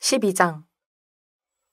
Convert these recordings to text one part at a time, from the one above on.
12장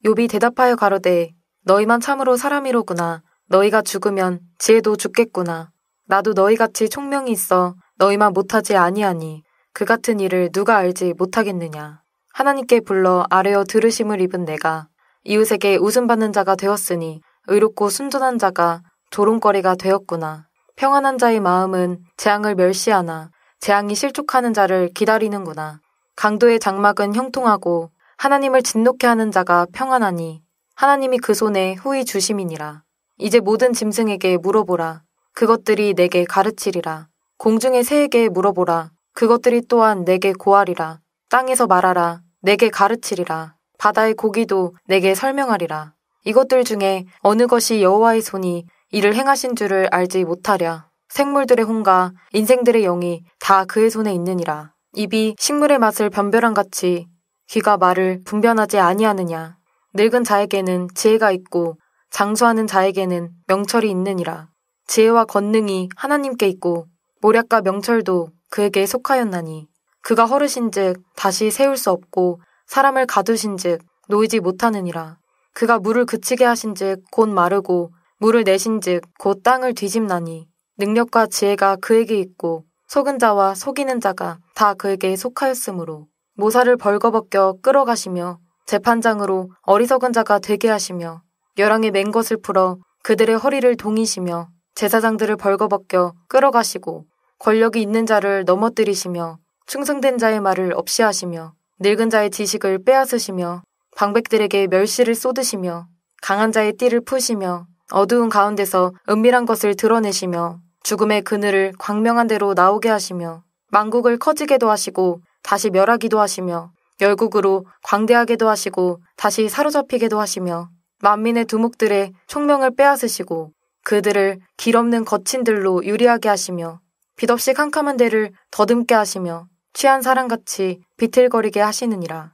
욥이 대답하여 가로되 너희만 참으로 사람이로구나 너희가 죽으면 지혜도 죽겠구나 나도 너희같이 총명이 있어 너희만 못하지 아니하니 그 같은 일을 누가 알지 못하겠느냐 하나님께 불러 아뢰어 들으심을 입은 내가 이웃에게 웃음받는 자가 되었으니 의롭고 순전한 자가 조롱거리가 되었구나 평안한 자의 마음은 재앙을 멸시하나 재앙이 실족하는 자를 기다리는구나 강도의 장막은 형통하고 하나님을 진노케 하는 자가 평안하니 하나님이 그 손에 후히 주심이니라. 이제 모든 짐승에게 물어보라. 그것들이 내게 가르치리라. 공중의 새에게 물어보라. 그것들이 또한 내게 고하리라. 땅에서 말하라. 내게 가르치리라. 바다의 고기도 내게 설명하리라. 이것들 중에 어느 것이 여호와의 손이 이를 행하신 줄을 알지 못하랴. 생물들의 혼과 인생들의 영이 다 그의 손에 있느니라. 입이 식물의 맛을 변별한 같이 귀가 말을 분변하지 아니하느냐. 늙은 자에게는 지혜가 있고 장수하는 자에게는 명철이 있느니라. 지혜와 권능이 하나님께 있고 모략과 명철도 그에게 속하였나니 그가 허르신즉 다시 세울 수 없고 사람을 가두신즉 놓이지 못하느니라. 그가 물을 그치게 하신즉 곧 마르고 물을 내신즉 곧 땅을 뒤집나니 능력과 지혜가 그에게 있고 속은 자와 속이는 자가 다 그에게 속하였으므로 모사를 벌거벗겨 끌어가시며 재판장으로 어리석은 자가 되게 하시며 여랑의 맹것을 풀어 그들의 허리를 동이시며 제사장들을 벌거벗겨 끌어가시고 권력이 있는 자를 넘어뜨리시며 충성된 자의 말을 없이 하시며 늙은 자의 지식을 빼앗으시며 방백들에게 멸시를 쏟으시며 강한 자의 띠를 푸시며 어두운 가운데서 은밀한 것을 드러내시며 죽음의 그늘을 광명한 대로 나오게 하시며 만국을 커지게도 하시고 다시 멸하기도 하시며 열국으로 광대하게도 하시고 다시 사로잡히게도 하시며 만민의 두목들의 총명을 빼앗으시고 그들을 길 없는 거친들로 유리하게 하시며 빛없이 캄캄한 데를 더듬게 하시며 취한 사람같이 비틀거리게 하시느니라.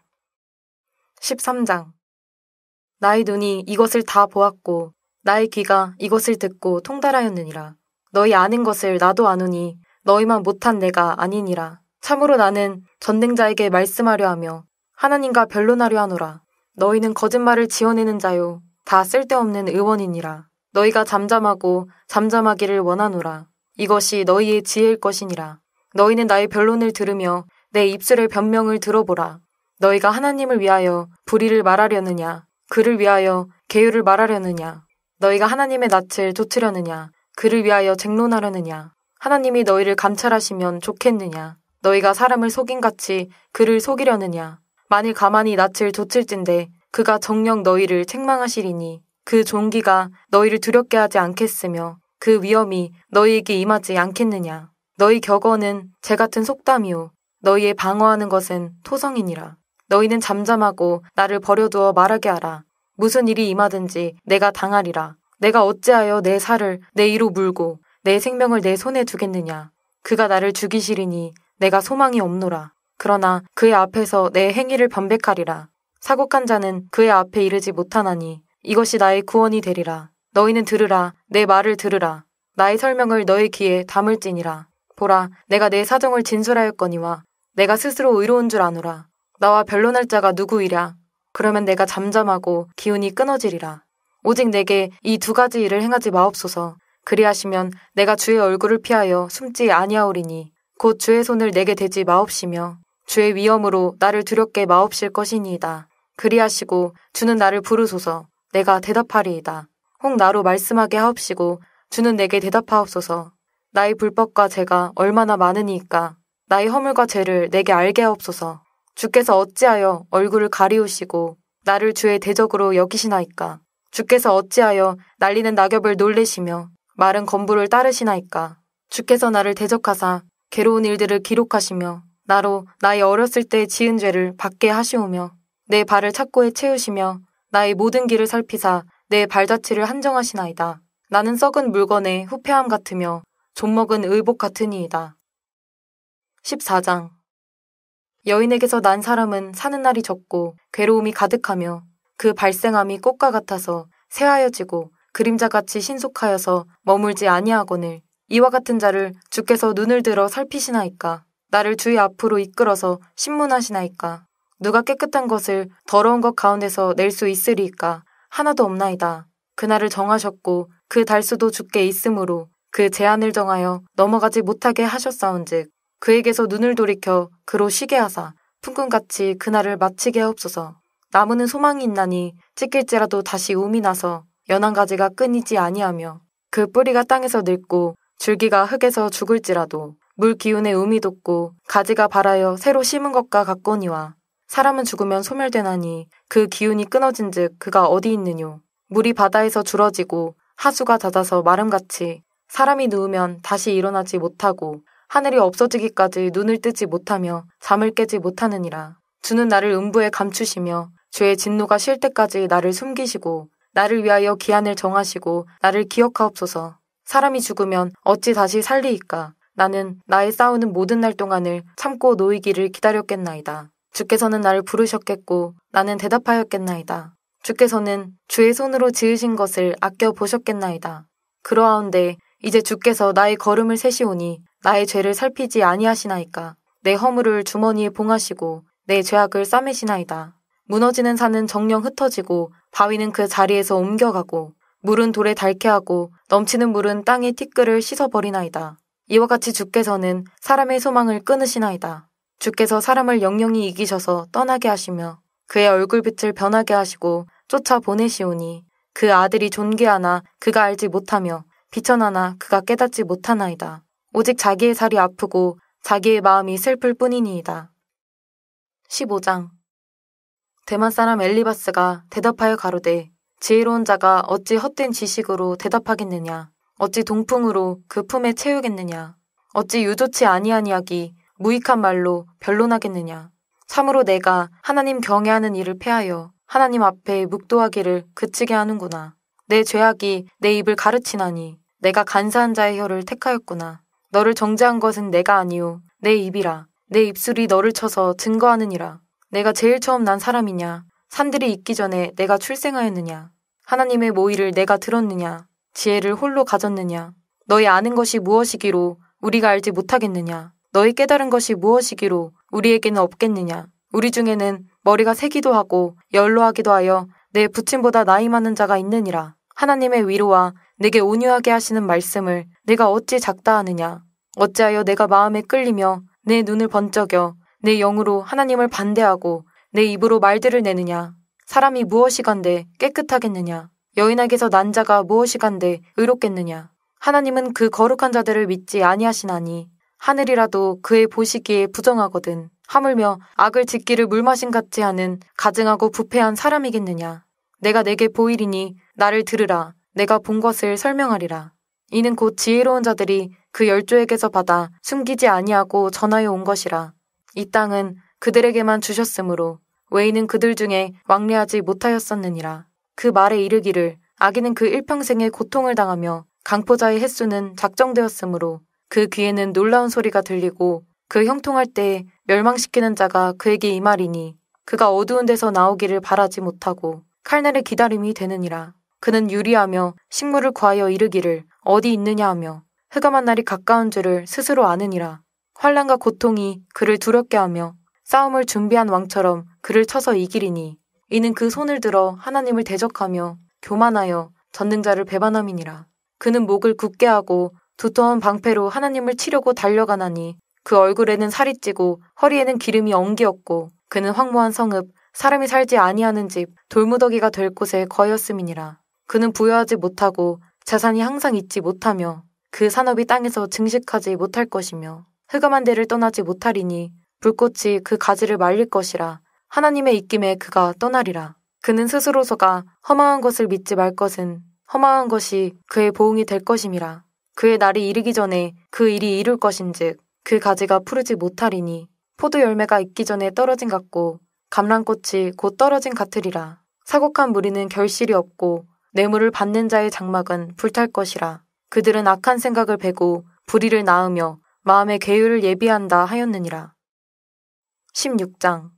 13장 나의 눈이 이것을 다 보았고 나의 귀가 이것을 듣고 통달하였느니라. 너희 아는 것을 나도 아노니 너희만 못한 내가 아니니라. 참으로 나는 전능자에게 말씀하려 하며 하나님과 변론하려 하노라. 너희는 거짓말을 지어내는 자요. 다 쓸데없는 의원이니라. 너희가 잠잠하고 잠잠하기를 원하노라. 이것이 너희의 지혜일 것이니라. 너희는 나의 변론을 들으며 내 입술의 변명을 들어보라. 너희가 하나님을 위하여 불의를 말하려느냐? 그를 위하여 계율을 말하려느냐? 너희가 하나님의 낯을 좇으려느냐? 그를 위하여 쟁론하려느냐? 하나님이 너희를 감찰하시면 좋겠느냐? 너희가 사람을 속인같이 그를 속이려느냐. 만일 가만히 낯을 좇을진데 그가 정녕 너희를 책망하시리니 그 종기가 너희를 두렵게 하지 않겠으며 그 위험이 너희에게 임하지 않겠느냐. 너희 격언은 제 같은 속담이요. 너희의 방어하는 것은 토성이니라. 너희는 잠잠하고 나를 버려두어 말하게 하라. 무슨 일이 임하든지 내가 당하리라. 내가 어찌하여 내 살을 내 이로 물고 내 생명을 내 손에 두겠느냐. 그가 나를 죽이시리니 내가 소망이 없노라. 그러나 그의 앞에서 내 행위를 변백하리라. 사곡한 자는 그의 앞에 이르지 못하나니 이것이 나의 구원이 되리라. 너희는 들으라. 내 말을 들으라. 나의 설명을 너희 귀에 담을지니라. 보라, 내가 내 사정을 진술하였거니와 내가 스스로 의로운 줄 아노라. 나와 변론할 자가 누구이랴? 그러면 내가 잠잠하고 기운이 끊어지리라. 오직 내게 이 두 가지 일을 행하지 마옵소서. 그리하시면 내가 주의 얼굴을 피하여 숨지 아니하오리니 곧 주의 손을 내게 대지 마옵시며 주의 위엄으로 나를 두렵게 마옵실 것이니이다. 그리하시고 주는 나를 부르소서 내가 대답하리이다. 혹 나로 말씀하게 하옵시고 주는 내게 대답하옵소서 나의 불법과 죄가 얼마나 많으니까 나의 허물과 죄를 내게 알게 하옵소서 주께서 어찌하여 얼굴을 가리우시고 나를 주의 대적으로 여기시나이까 주께서 어찌하여 날리는 낙엽을 놀래시며 마른 건부를 따르시나이까 주께서 나를 대적하사 괴로운 일들을 기록하시며 나로 나의 어렸을 때 지은 죄를 받게 하시오며 내 발을 착고에 채우시며 나의 모든 길을 살피사 내 발자취를 한정하시나이다. 나는 썩은 물건의 후패함 같으며 존먹은 의복 같으니이다. 14장 여인에게서 난 사람은 사는 날이 적고 괴로움이 가득하며 그 발생함이 꽃과 같아서 새하여지고 그림자같이 신속하여서 머물지 아니하거늘 이와 같은 자를 주께서 눈을 들어 살피시나이까 나를 주의 앞으로 이끌어서 신문하시나이까 누가 깨끗한 것을 더러운 것 가운데서 낼 수 있으리까 하나도 없나이다 그날을 정하셨고 그 달수도 주께 있으므로 그제안을 정하여 넘어가지 못하게 하셨사온즉 그에게서 눈을 돌이켜 그로 쉬게 하사 풍금같이 그날을 마치게 하옵소서 나무는 소망이 있나니 찢길지라도 다시 움이 나서 연한 가지가 끊이지 아니하며 그 뿌리가 땅에서 늙고 줄기가 흙에서 죽을지라도 물기운의 음이 돋고 가지가 발하여 새로 심은 것과 같거니와 사람은 죽으면 소멸되나니 그 기운이 끊어진즉 그가 어디 있느뇨 물이 바다에서 줄어지고 하수가 잦아서 마름같이 사람이 누우면 다시 일어나지 못하고 하늘이 없어지기까지 눈을 뜨지 못하며 잠을 깨지 못하느니라 주는 나를 음부에 감추시며 죄의 진노가 쉴 때까지 나를 숨기시고 나를 위하여 기한을 정하시고 나를 기억하옵소서 사람이 죽으면 어찌 다시 살리이까. 나는 나의 싸우는 모든 날 동안을 참고 놓이기를 기다렸겠나이다. 주께서는 나를 부르셨겠고 나는 대답하였겠나이다. 주께서는 주의 손으로 지으신 것을 아껴 보셨겠나이다. 그러하온데 이제 주께서 나의 걸음을 세시오니 나의 죄를 살피지 아니하시나이까. 내 허물을 주머니에 봉하시고 내 죄악을 싸매시나이다. 무너지는 산은 정령 흩어지고 바위는 그 자리에서 옮겨가고 물은 돌에 닳게 하고 넘치는 물은 땅의 티끌을 씻어버리나이다. 이와 같이 주께서는 사람의 소망을 끊으시나이다. 주께서 사람을 영영히 이기셔서 떠나게 하시며 그의 얼굴빛을 변하게 하시고 쫓아 보내시오니 그 아들이 존귀하나 그가 알지 못하며 비천하나 그가 깨닫지 못하나이다. 오직 자기의 살이 아프고 자기의 마음이 슬플 뿐이니이다. 15장 대만 사람 엘리바스가 대답하여 가로되 지혜로운 자가 어찌 헛된 지식으로 대답하겠느냐 어찌 동풍으로 그 품에 채우겠느냐 어찌 유조치 아니하니하기 무익한 말로 변론하겠느냐 참으로 내가 하나님 경외하는 일을 패하여 하나님 앞에 묵도하기를 그치게 하는구나. 내 죄악이 내 입을 가르치나니 내가 간사한 자의 혀를 택하였구나. 너를 정죄한 것은 내가 아니오내 입이라. 내 입술이 너를 쳐서 증거하느니라. 내가 제일 처음 난 사람이냐 산들이 있기 전에 내가 출생하였느냐? 하나님의 모의를 내가 들었느냐? 지혜를 홀로 가졌느냐? 너희 아는 것이 무엇이기로 우리가 알지 못하겠느냐? 너희 깨달은 것이 무엇이기로 우리에게는 없겠느냐? 우리 중에는 머리가 새기도 하고 열로하기도 하여 내 부친보다 나이 많은 자가 있느니라. 하나님의 위로와 내게 온유하게 하시는 말씀을 내가 어찌 작다 하느냐? 어찌하여 내가 마음에 끌리며 내 눈을 번쩍여 내 영으로 하나님을 반대하고 내 입으로 말들을 내느냐? 사람이 무엇이간데 깨끗하겠느냐? 여인에게서 난 자가 무엇이간데 의롭겠느냐? 하나님은 그 거룩한 자들을 믿지 아니하시나니 하늘이라도 그의 보시기에 부정하거든 하물며 악을 짓기를 물마신 같이 하는 가증하고 부패한 사람이겠느냐? 내가 내게 보이리니 나를 들으라. 내가 본 것을 설명하리라. 이는 곧 지혜로운 자들이 그 열조에게서 받아 숨기지 아니하고 전하여 온 것이라. 이 땅은 그들에게만 주셨으므로 웨이는 그들 중에 왕래하지 못하였었느니라. 그 말에 이르기를 아기는 그 일평생의 고통을 당하며 강포자의 횟수는 작정되었으므로 그 귀에는 놀라운 소리가 들리고 그 형통할 때에 멸망시키는 자가 그에게 이 말이니 그가 어두운 데서 나오기를 바라지 못하고 칼날의 기다림이 되느니라. 그는 유리하며 식물을 구하여 이르기를 어디 있느냐 하며 흑암한 날이 가까운 줄을 스스로 아느니라. 환란과 고통이 그를 두렵게 하며 싸움을 준비한 왕처럼 그를 쳐서 이기리니 이는 그 손을 들어 하나님을 대적하며 교만하여 전능자를 배반함이니라. 그는 목을 굳게 하고 두터운 방패로 하나님을 치려고 달려가나니 그 얼굴에는 살이 찌고 허리에는 기름이 엉기었고 그는 황무한 성읍 사람이 살지 아니하는 집 돌무더기가 될 곳에 거였음이니라. 그는 부여하지 못하고 재산이 항상 있지 못하며 그 산업이 땅에서 증식하지 못할 것이며 흑암한 데를 떠나지 못하리니 불꽃이 그 가지를 말릴 것이라 하나님의 입김에 그가 떠나리라. 그는 스스로서가 허망한 것을 믿지 말 것은 허망한 것이 그의 보응이 될 것임이라. 그의 날이 이르기 전에 그 일이 이룰 것인즉 그 가지가 푸르지 못하리니 포도 열매가 익기 전에 떨어진 같고 감람꽃이 곧 떨어진 같으리라. 사곡한 무리는 결실이 없고 뇌물을 받는 자의 장막은 불탈 것이라. 그들은 악한 생각을 베고 불의를 낳으며 마음의 계율을 예비한다 하였느니라. 16장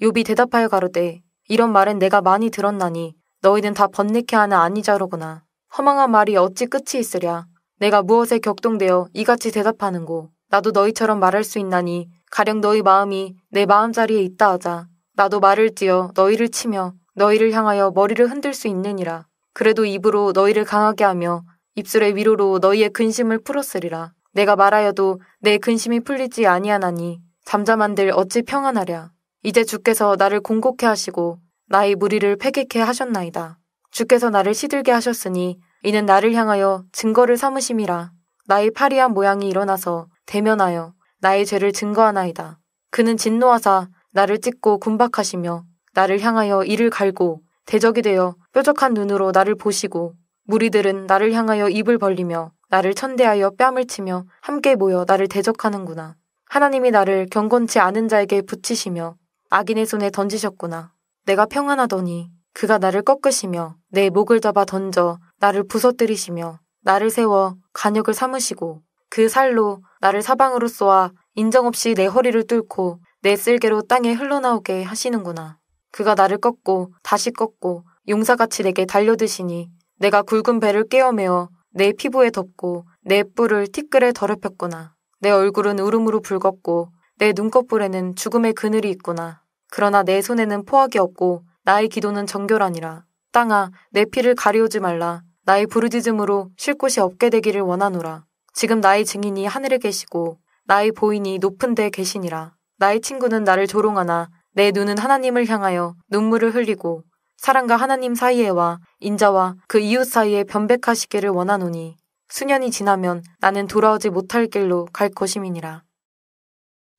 요비 대답하여 가로되 이런 말은 내가 많이 들었나니 너희는 다 번뇌케 하는 안니자로구나 허망한 말이 어찌 끝이 있으랴 내가 무엇에 격동되어 이같이 대답하는고 나도 너희처럼 말할 수 있나니 가령 너희 마음이 내 마음자리에 있다 하자 나도 말을 지어 너희를 치며 너희를 향하여 머리를 흔들 수 있느니라 그래도 입으로 너희를 강하게 하며 입술의 위로로 너희의 근심을 풀었으리라 내가 말하여도 내 근심이 풀리지 아니하나니 잠잠한들 어찌 평안하랴. 이제 주께서 나를 공곡케 하시고 나의 무리를 패객케 하셨나이다. 주께서 나를 시들게 하셨으니 이는 나를 향하여 증거를 삼으심이라. 나의 파리한 모양이 일어나서 대면하여 나의 죄를 증거하나이다. 그는 진노하사 나를 찢고 군박하시며 나를 향하여 이를 갈고 대적이 되어 뾰족한 눈으로 나를 보시고 무리들은 나를 향하여 입을 벌리며 나를 천대하여 뺨을 치며 함께 모여 나를 대적하는구나. 하나님이 나를 경건치 않은 자에게 붙이시며 악인의 손에 던지셨구나. 내가 평안하더니 그가 나를 꺾으시며 내 목을 잡아 던져 나를 부서뜨리시며 나를 세워 간역을 삼으시고 그 살로 나를 사방으로 쏘아 인정 없이 내 허리를 뚫고 내 쓸개로 땅에 흘러나오게 하시는구나. 그가 나를 꺾고 다시 꺾고 용사같이 내게 달려드시니 내가 굵은 배를 깨어매어 내 피부에 덮고 내 뿔을 티끌에 더럽혔구나. 내 얼굴은 울음으로 붉었고 내 눈꺼풀에는 죽음의 그늘이 있구나. 그러나 내 손에는 포악이 없고 나의 기도는 정결하니라. 땅아 내 피를 가리우지 말라. 나의 부르짖음으로 쉴 곳이 없게 되기를 원하노라. 지금 나의 증인이 하늘에 계시고 나의 보인이 높은 데 계시니라. 나의 친구는 나를 조롱하나 내 눈은 하나님을 향하여 눈물을 흘리고 사랑과 하나님 사이에와 인자와 그 이웃 사이에 변백하시기를 원하노니 수년이 지나면 나는 돌아오지 못할 길로 갈 것임이니라.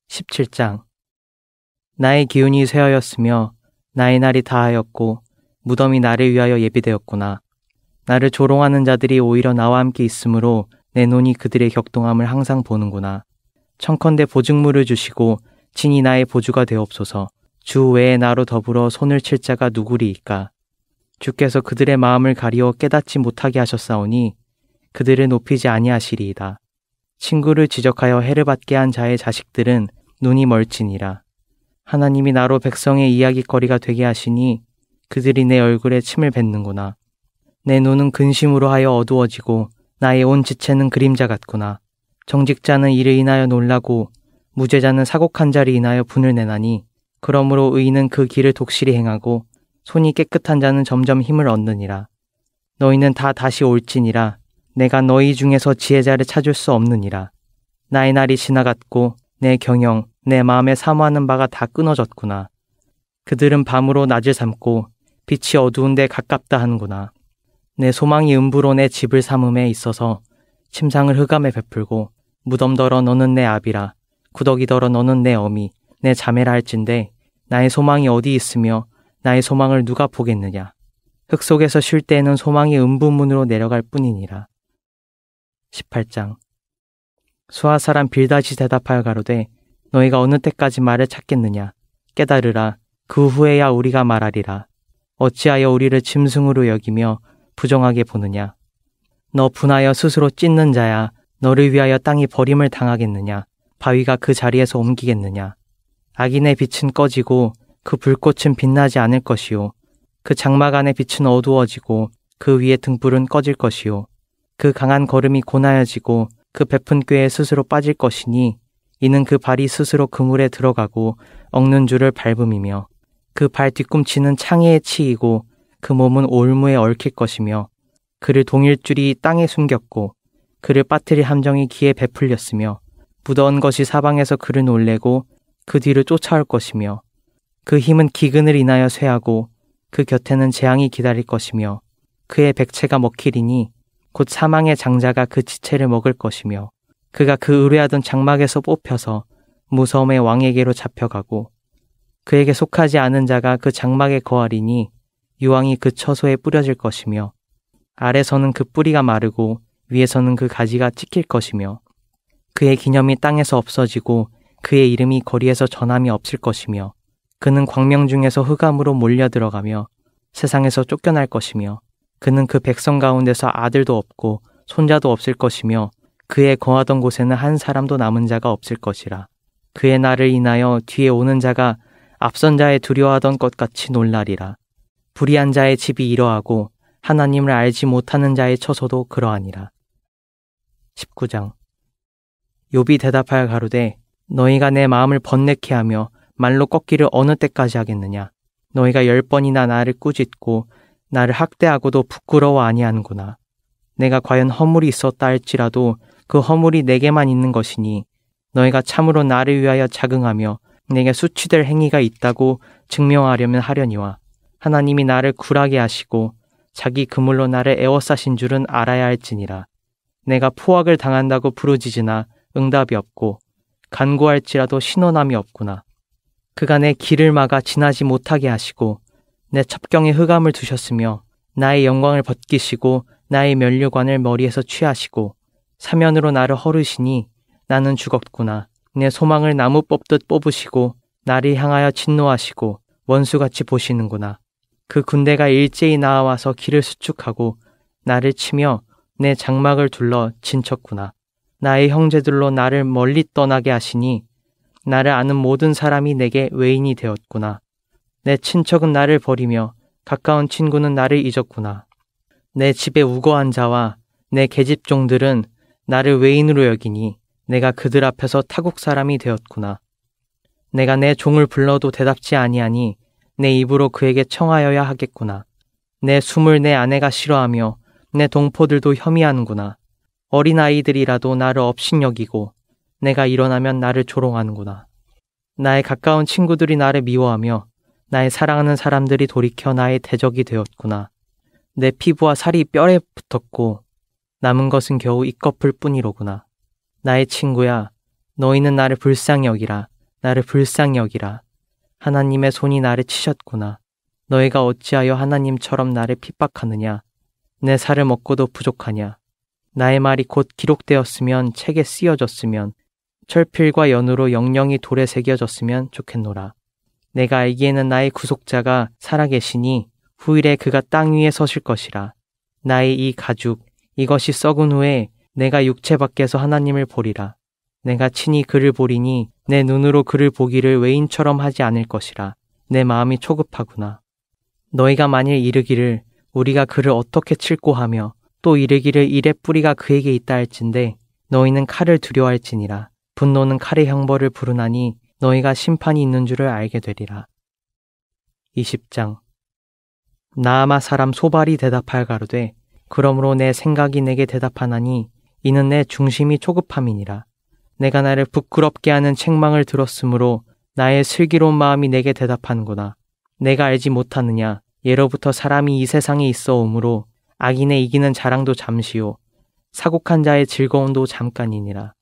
17장 나의 기운이 쇠하였으며 나의 날이 다하였고 무덤이 나를 위하여 예비되었구나. 나를 조롱하는 자들이 오히려 나와 함께 있으므로 내 눈이 그들의 격동함을 항상 보는구나. 청컨대 보증물을 주시고 친히 나의 보주가 되옵소서. 주 외에 나로 더불어 손을 칠 자가 누구리일까 주께서 그들의 마음을 가리어 깨닫지 못하게 하셨사오니 그들을 높이지 아니하시리이다. 친구를 지적하여 해를 받게 한 자의 자식들은 눈이 멀지니라. 하나님이 나로 백성의 이야기거리가 되게 하시니 그들이 내 얼굴에 침을 뱉는구나. 내 눈은 근심으로 하여 어두워지고 나의 온 지체는 그림자 같구나. 정직자는 이를 인하여 놀라고 무죄자는 사곡한 자리 인하여 분을 내나니 그러므로 의인은 그 길을 독실히 행하고 손이 깨끗한 자는 점점 힘을 얻느니라. 너희는 다 다시 올지니라 내가 너희 중에서 지혜자를 찾을 수 없느니라. 나의 날이 지나갔고 내 경영, 내 마음에 사모하는 바가 다 끊어졌구나. 그들은 밤으로 낮을 삼고 빛이 어두운데 가깝다 하는구나. 내 소망이 음부로 내 집을 삼음에 있어서 침상을 흑암에 베풀고 무덤더러 너는 내 아비라 구더기더러 너는 내 어미 내 자매라 할진데 나의 소망이 어디 있으며 나의 소망을 누가 보겠느냐 흙 속에서 쉴 때에는 소망이 음부문으로 내려갈 뿐이니라 18장 수아 사람 빌다시 대답하여 가로되 너희가 어느 때까지 말을 찾겠느냐 깨달으라 그 후에야 우리가 말하리라 어찌하여 우리를 짐승으로 여기며 부정하게 보느냐 너 분하여 스스로 찢는 자야 너를 위하여 땅이 버림을 당하겠느냐 바위가 그 자리에서 옮기겠느냐 악인의 빛은 꺼지고 그 불꽃은 빛나지 않을 것이요 그 장막 안의 빛은 어두워지고 그 위에 등불은 꺼질 것이요 그 강한 걸음이 고나여지고 그 베푼 꾀에 스스로 빠질 것이니 이는 그 발이 스스로 그물에 들어가고 억는 줄을 밟음이며 그 발 뒤꿈치는 창에 치이고 그 몸은 올무에 얽힐 것이며 그를 동일줄이 땅에 숨겼고 그를 빠뜨릴 함정이 기에 베풀렸으며 무더운 것이 사방에서 그를 놀래고 그 뒤를 쫓아올 것이며 그 힘은 기근을 인하여 쇠하고 그 곁에는 재앙이 기다릴 것이며 그의 백체가 먹히리니 곧 사망의 장자가 그 지체를 먹을 것이며 그가 그 의뢰하던 장막에서 뽑혀서 무서움의 왕에게로 잡혀가고 그에게 속하지 않은 자가 그 장막에 거하리니 유황이 그 처소에 뿌려질 것이며 아래서는 그 뿌리가 마르고 위에서는 그 가지가 찍힐 것이며 그의 기념이 땅에서 없어지고 그의 이름이 거리에서 전함이 없을 것이며 그는 광명 중에서 흑암으로 몰려 들어가며 세상에서 쫓겨날 것이며 그는 그 백성 가운데서 아들도 없고 손자도 없을 것이며 그의 거하던 곳에는 한 사람도 남은 자가 없을 것이라. 그의 날을 인하여 뒤에 오는 자가 앞선 자의 두려워하던 것 같이 놀라리라. 불의한 자의 집이 이러하고 하나님을 알지 못하는 자의 처소도 그러하니라. 19장 요비 대답하여 가로되 너희가 내 마음을 번내케 하며 말로 꺾기를 어느 때까지 하겠느냐 너희가 열 번이나 나를 꾸짖고 나를 학대하고도 부끄러워 아니하는구나. 내가 과연 허물이 있었다 할지라도 그 허물이 내게만 있는 것이니 너희가 참으로 나를 위하여 자긍하며 내게 수치될 행위가 있다고 증명하려면 하려니와 하나님이 나를 굴하게 하시고 자기 그물로 나를 애워싸신 줄은 알아야 할지니라. 내가 포악을 당한다고 부르짖으나 응답이 없고 간구할지라도 신원함이 없구나. 그간의 길을 막아 지나지 못하게 하시고 내 첩경에 흑암을 두셨으며 나의 영광을 벗기시고 나의 면류관을 머리에서 취하시고 사면으로 나를 허르시니 나는 죽었구나. 내 소망을 나무 뽑듯 뽑으시고 나를 향하여 진노하시고 원수같이 보시는구나. 그 군대가 일제히 나와서 길을 수축하고 나를 치며 내 장막을 둘러 진쳤구나. 나의 형제들로 나를 멀리 떠나게 하시니 나를 아는 모든 사람이 내게 외인이 되었구나. 내 친척은 나를 버리며 가까운 친구는 나를 잊었구나. 내 집에 우거한 자와 내 계집종들은 나를 외인으로 여기니 내가 그들 앞에서 타국 사람이 되었구나. 내가 내 종을 불러도 대답지 아니하니 내 입으로 그에게 청하여야 하겠구나. 내 숨을 내 아내가 싫어하며 내 동포들도 혐의하는구나. 어린아이들이라도 나를 업신여기고 내가 일어나면 나를 조롱하는구나. 나의 가까운 친구들이 나를 미워하며 나의 사랑하는 사람들이 돌이켜 나의 대적이 되었구나. 내 피부와 살이 뼈에 붙었고 남은 것은 겨우 이꺼풀 뿐이로구나. 나의 친구야, 너희는 나를 불쌍히 여기라. 나를 불쌍히 여기라. 하나님의 손이 나를 치셨구나. 너희가 어찌하여 하나님처럼 나를 핍박하느냐? 내 살을 먹고도 부족하냐? 나의 말이 곧 기록되었으면 책에 쓰여졌으면 철필과 연으로 영영이 돌에 새겨졌으면 좋겠노라. 내가 알기에는 나의 구속자가 살아계시니 후일에 그가 땅 위에 서실 것이라. 나의 이 가죽, 이것이 썩은 후에 내가 육체 밖에서 하나님을 보리라. 내가 친히 그를 보리니 내 눈으로 그를 보기를 외인처럼 하지 않을 것이라. 내 마음이 초급하구나. 너희가 만일 이르기를 우리가 그를 어떻게 칠고 하며 또 이르기를 이의 뿌리가 그에게 있다 할진데 너희는 칼을 두려워할지니라. 분노는 칼의 형벌을 부르나니 너희가 심판이 있는 줄을 알게 되리라. 20장 나아마 사람 소발이 대답할 가로되 그러므로 내 생각이 내게 대답하나니 이는 내 중심이 초급함이니라. 내가 나를 부끄럽게 하는 책망을 들었으므로 나의 슬기로운 마음이 내게 대답하는구나. 내가 알지 못하느냐. 예로부터 사람이 이 세상에 있어 오므로 악인의 이기는 자랑도 잠시요. 사곡한 자의 즐거움도 잠깐이니라.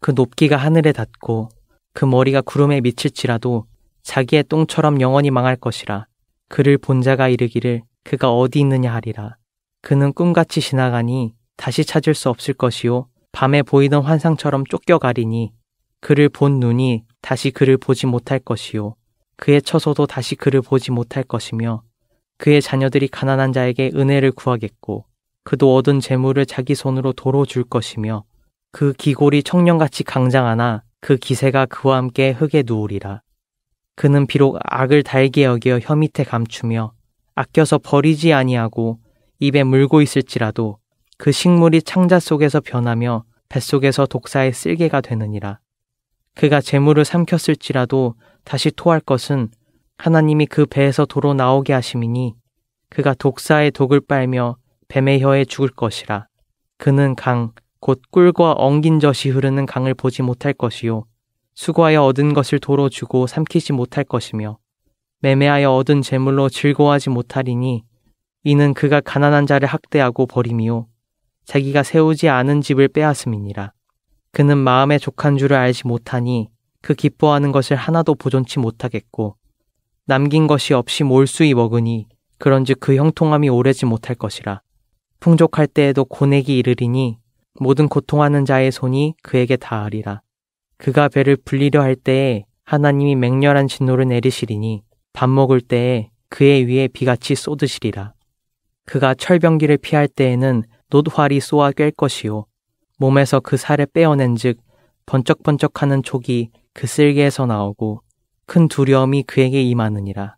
그 높기가 하늘에 닿고 그 머리가 구름에 미칠지라도 자기의 똥처럼 영원히 망할 것이라. 그를 본 자가 이르기를 그가 어디 있느냐 하리라. 그는 꿈같이 지나가니 다시 찾을 수 없을 것이요. 밤에 보이던 환상처럼 쫓겨가리니 그를 본 눈이 다시 그를 보지 못할 것이요. 그의 처소도 다시 그를 보지 못할 것이며 그의 자녀들이 가난한 자에게 은혜를 구하겠고 그도 얻은 재물을 자기 손으로 도로 줄 것이며 그 기골이 청년같이 강장하나 그 기세가 그와 함께 흙에 누우리라. 그는 비록 악을 달게 여겨 혀 밑에 감추며 아껴서 버리지 아니하고 입에 물고 있을지라도 그 식물이 창자 속에서 변하며 뱃속에서 독사의 쓸개가 되느니라. 그가 재물을 삼켰을지라도 다시 토할 것은 하나님이 그 배에서 도로 나오게 하심이니 그가 독사의 독을 빨며 뱀의 혀에 죽을 것이라. 그는 강, 곧 꿀과 엉긴 젖이 흐르는 강을 보지 못할 것이요. 수고하여 얻은 것을 도로 주고 삼키지 못할 것이며 매매하여 얻은 재물로 즐거워하지 못하리니 이는 그가 가난한 자를 학대하고 버림이요 자기가 세우지 않은 집을 빼앗음이니라 그는 마음에 족한 줄을 알지 못하니 그 기뻐하는 것을 하나도 보존치 못하겠고 남긴 것이 없이 몰수이 먹으니 그런즉 그 형통함이 오래지 못할 것이라 풍족할 때에도 고내기 이르리니 모든 고통하는 자의 손이 그에게 닿으리라. 그가 배를 불리려 할 때에 하나님이 맹렬한 진노를 내리시리니 밥 먹을 때에 그의 위에 비같이 쏟으시리라. 그가 철병기를 피할 때에는 노드활이 쏘아 꿰 것이요. 몸에서 그 살을 빼어낸 즉 번쩍번쩍하는 촉이 그 쓸개에서 나오고 큰 두려움이 그에게 임하느니라.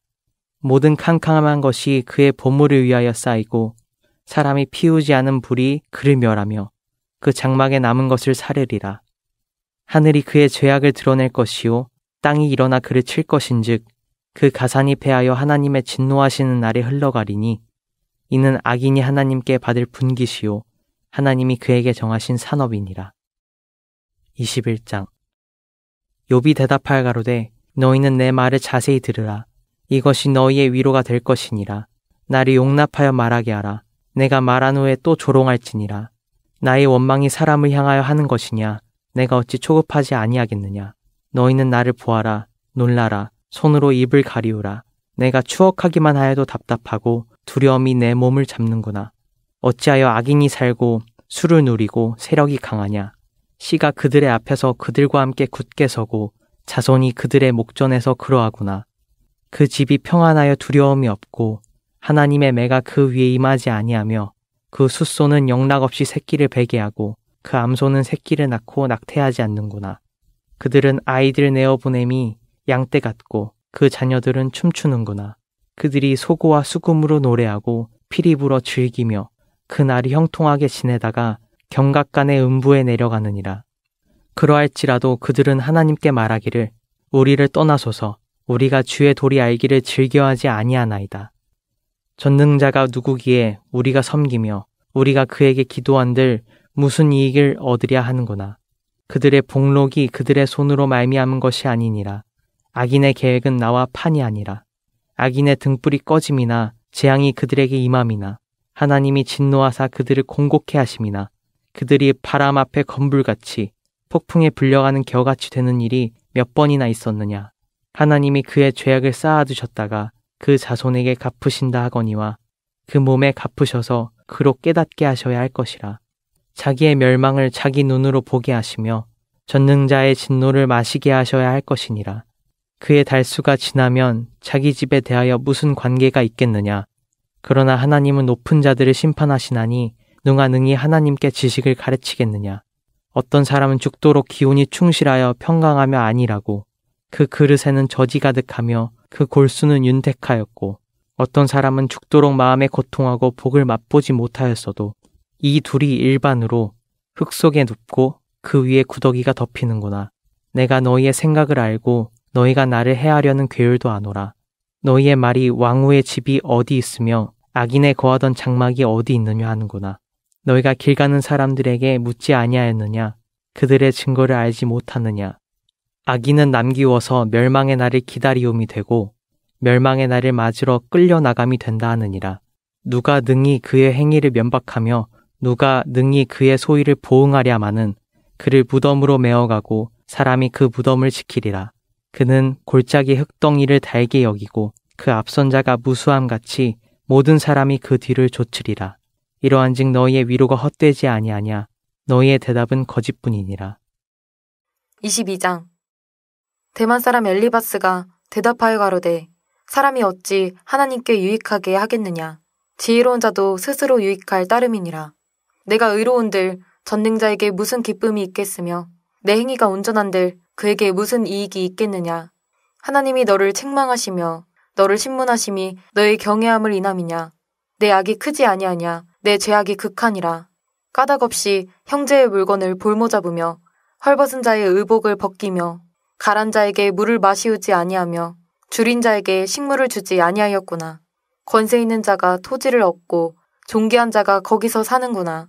모든 캄캄한 것이 그의 보물을 위하여 쌓이고 사람이 피우지 않은 불이 그를 멸하며 그 장막에 남은 것을 사르리라. 하늘이 그의 죄악을 드러낼 것이요 땅이 일어나 그를 칠 것인즉 그 가산이 패하여 하나님의 진노하시는 날에 흘러가리니 이는 악인이 하나님께 받을 분기시요 하나님이 그에게 정하신 산업이니라. 21장 욥이 대답할 가로되 너희는 내 말을 자세히 들으라 이것이 너희의 위로가 될 것이니라 나를 용납하여 말하게 하라 내가 말한 후에 또 조롱할지니라 나의 원망이 사람을 향하여 하는 것이냐 내가 어찌 초급하지 아니하겠느냐 너희는 나를 보아라 놀라라 손으로 입을 가리우라 내가 추억하기만 하여도 답답하고 두려움이 내 몸을 잡는구나 어찌하여 악인이 살고 술을 누리고 세력이 강하냐 시가 그들의 앞에서 그들과 함께 굳게 서고 자손이 그들의 목전에서 그러하구나 그 집이 평안하여 두려움이 없고 하나님의 매가 그 위에 임하지 아니하며 그 숫소는 영락없이 새끼를 베개하고 그 암소는 새끼를 낳고 낙태하지 않는구나. 그들은 아이들 내어 보냄이 양떼 같고 그 자녀들은 춤추는구나. 그들이 소고와 수금으로 노래하고 피리 불어 즐기며 그날이 형통하게 지내다가 경각간의 음부에 내려가느니라. 그러할지라도 그들은 하나님께 말하기를 우리를 떠나소서 우리가 주의 도리 알기를 즐겨하지 아니하나이다. 전능자가 누구기에 우리가 섬기며 우리가 그에게 기도한들 무슨 이익을 얻으랴 하는구나. 그들의 복록이 그들의 손으로 말미암은 것이 아니니라. 악인의 계획은 나와 판이 아니라. 악인의 등불이 꺼짐이나 재앙이 그들에게 임함이나 하나님이 진노하사 그들을 공곡해 하심이나 그들이 바람 앞에 건불같이 폭풍에 불려가는 겨같이 되는 일이 몇 번이나 있었느냐. 하나님이 그의 죄악을 쌓아두셨다가 그 자손에게 갚으신다 하거니와 그 몸에 갚으셔서 그로 깨닫게 하셔야 할 것이라. 자기의 멸망을 자기 눈으로 보게 하시며 전능자의 진노를 마시게 하셔야 할 것이니라. 그의 달수가 지나면 자기 집에 대하여 무슨 관계가 있겠느냐. 그러나 하나님은 높은 자들을 심판하시나니 누가 능히 하나님께 지식을 가르치겠느냐. 어떤 사람은 죽도록 기운이 충실하여 평강하며 아니라고 그 그릇에는 저지 가득하며 그 골수는 윤택하였고 어떤 사람은 죽도록 마음에 고통하고 복을 맛보지 못하였어도 이 둘이 일반으로 흙 속에 눕고 그 위에 구더기가 덮이는구나. 내가 너희의 생각을 알고 너희가 나를 해하려는 괴율도 아노라. 너희의 말이 왕후의 집이 어디 있으며 악인의 거하던 장막이 어디 있느냐 하는구나. 너희가 길 가는 사람들에게 묻지 아니하였느냐. 그들의 증거를 알지 못하느냐. 악인은 남기워서 멸망의 날을 기다리움이 되고 멸망의 날을 맞으러 끌려 나감이 된다 하느니라. 누가 능히 그의 행위를 면박하며 누가 능히 그의 소위를 보응하랴마는 그를 무덤으로 메어가고 사람이 그 무덤을 지키리라. 그는 골짜기 흙덩이를 달게 여기고 그 앞선 자가 무수함 같이 모든 사람이 그 뒤를 좇으리라. 이러한즉 너희의 위로가 헛되지 아니하냐 너희의 대답은 거짓뿐이니라. 22장 대만 사람 엘리바스가 대답하여 가로되 사람이 어찌 하나님께 유익하게 하겠느냐 지혜로운 자도 스스로 유익할 따름이니라 내가 의로운들 전능자에게 무슨 기쁨이 있겠으며 내 행위가 온전한들 그에게 무슨 이익이 있겠느냐 하나님이 너를 책망하시며 너를 신문하심이 너의 경외함을 인함이냐 내 악이 크지 아니하냐 내 죄악이 극하니라 까닭없이 형제의 물건을 볼모 잡으며 헐벗은 자의 의복을 벗기며 가란 자에게 물을 마시우지 아니하며 줄인 자에게 식물을 주지 아니하였구나. 권세 있는 자가 토지를 얻고 존귀한 자가 거기서 사는구나.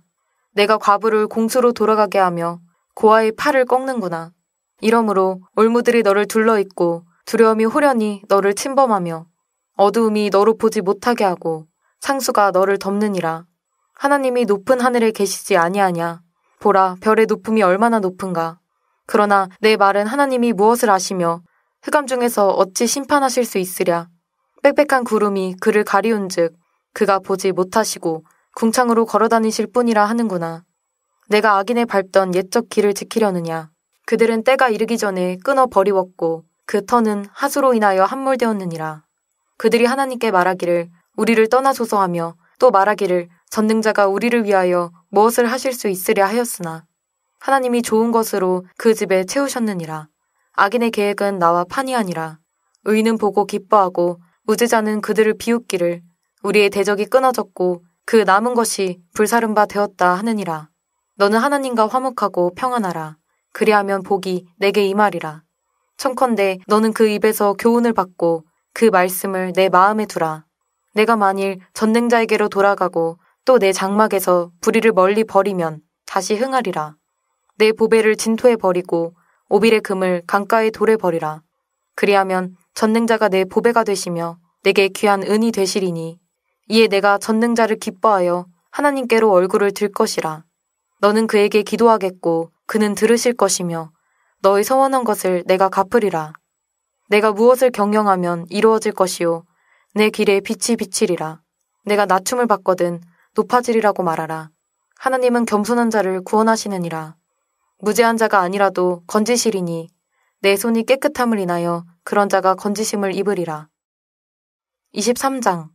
내가 과부를 공수로 돌아가게 하며 고아의 팔을 꺾는구나. 이러므로 올무들이 너를 둘러있고 두려움이 호련히 너를 침범하며 어두움이 너로 보지 못하게 하고 상수가 너를 덮느니라. 하나님이 높은 하늘에 계시지 아니하냐. 보라 별의 높음이 얼마나 높은가. 그러나 내 말은 하나님이 무엇을 아시며 흑암 중에서 어찌 심판하실 수 있으랴. 빽빽한 구름이 그를 가리운즉 그가 보지 못하시고 궁창으로 걸어다니실 뿐이라 하는구나. 내가 악인의 밟던 옛적 길을 지키려느냐. 그들은 때가 이르기 전에 끊어 버리웠고 그 터는 하수로 인하여 함몰되었느니라. 그들이 하나님께 말하기를 우리를 떠나소서하며 또 말하기를 전능자가 우리를 위하여 무엇을 하실 수 있으랴 하였으나 하나님이 좋은 것으로 그 집에 채우셨느니라. 악인의 계획은 나와 판이아니라 의인은 보고 기뻐하고 우제자는 그들을 비웃기를 우리의 대적이 끊어졌고 그 남은 것이 불사른 바 되었다 하느니라. 너는 하나님과 화목하고 평안하라. 그리하면 복이 내게 임하리라. 청컨대 너는 그 입에서 교훈을 받고 그 말씀을 내 마음에 두라. 내가 만일 전능자에게로 돌아가고 또 내 장막에서 불의를 멀리 버리면 다시 흥하리라. 내 보배를 진토에 버리고 오빌의 금을 강가에 돌에 버리라. 그리하면 전능자가 내 보배가 되시며 내게 귀한 은이 되시리니 이에 내가 전능자를 기뻐하여 하나님께로 얼굴을 들 것이라. 너는 그에게 기도하겠고 그는 들으실 것이며 너의 서원한 것을 내가 갚으리라. 내가 무엇을 경영하면 이루어질 것이요 내 길에 빛이 비치리라. 내가 낮춤을 받거든 높아지리라고 말하라. 하나님은 겸손한 자를 구원하시느니라. 무죄한 자가 아니라도 건지시리니 내 손이 깨끗함을 인하여 그런 자가 건지심을 입으리라. 23장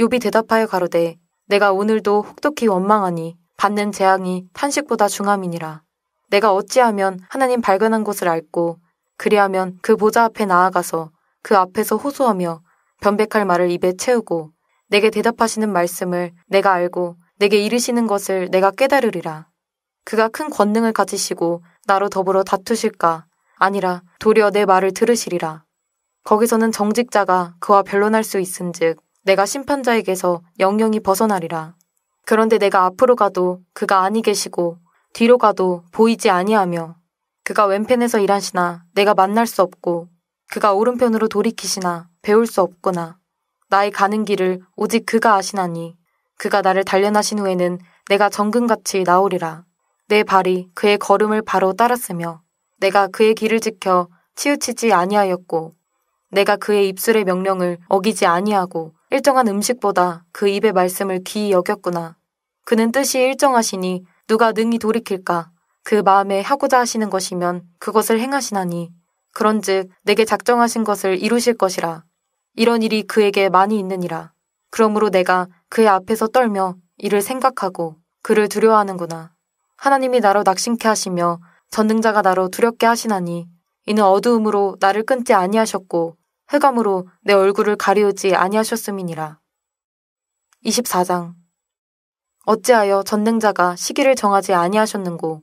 욥이 대답하여 가로되 내가 오늘도 혹독히 원망하니 받는 재앙이 탄식보다 중함이니라. 내가 어찌하면 하나님 발견한 곳을 앓고 그리하면 그 보좌 앞에 나아가서 그 앞에서 호소하며 변백할 말을 입에 채우고 내게 대답하시는 말씀을 내가 알고 내게 이르시는 것을 내가 깨달으리라. 그가 큰 권능을 가지시고 나로 더불어 다투실까 아니라 도리어 내 말을 들으시리라. 거기서는 정직자가 그와 변론할 수있은즉 내가 심판자에게서 영영히 벗어나리라. 그런데 내가 앞으로 가도 그가 아니 계시고 뒤로 가도 보이지 아니하며 그가 왼편에서 일하시나 내가 만날 수 없고 그가 오른편으로 돌이키시나 배울 수 없구나. 나의 가는 길을 오직 그가 아시나니 그가 나를 단련하신 후에는 내가 정금같이 나오리라. 내 발이 그의 걸음을 바로 따랐으며 내가 그의 길을 지켜 치우치지 아니하였고 내가 그의 입술의 명령을 어기지 아니하고 일정한 음식보다 그 입의 말씀을 귀히 여겼구나. 그는 뜻이 일정하시니 누가 능히 돌이킬까? 그 마음에 하고자 하시는 것이면 그것을 행하시나니 그런즉 내게 작정하신 것을 이루실 것이라. 이런 일이 그에게 많이 있느니라. 그러므로 내가 그의 앞에서 떨며 이를 생각하고 그를 두려워하는구나. 하나님이 나로 낙심케 하시며 전능자가 나로 두렵게 하시나니 이는 어두움으로 나를 끊지 아니하셨고 흑암으로 내 얼굴을 가리우지 아니하셨음이니라. 24장 어찌하여 전능자가 시기를 정하지 아니하셨는고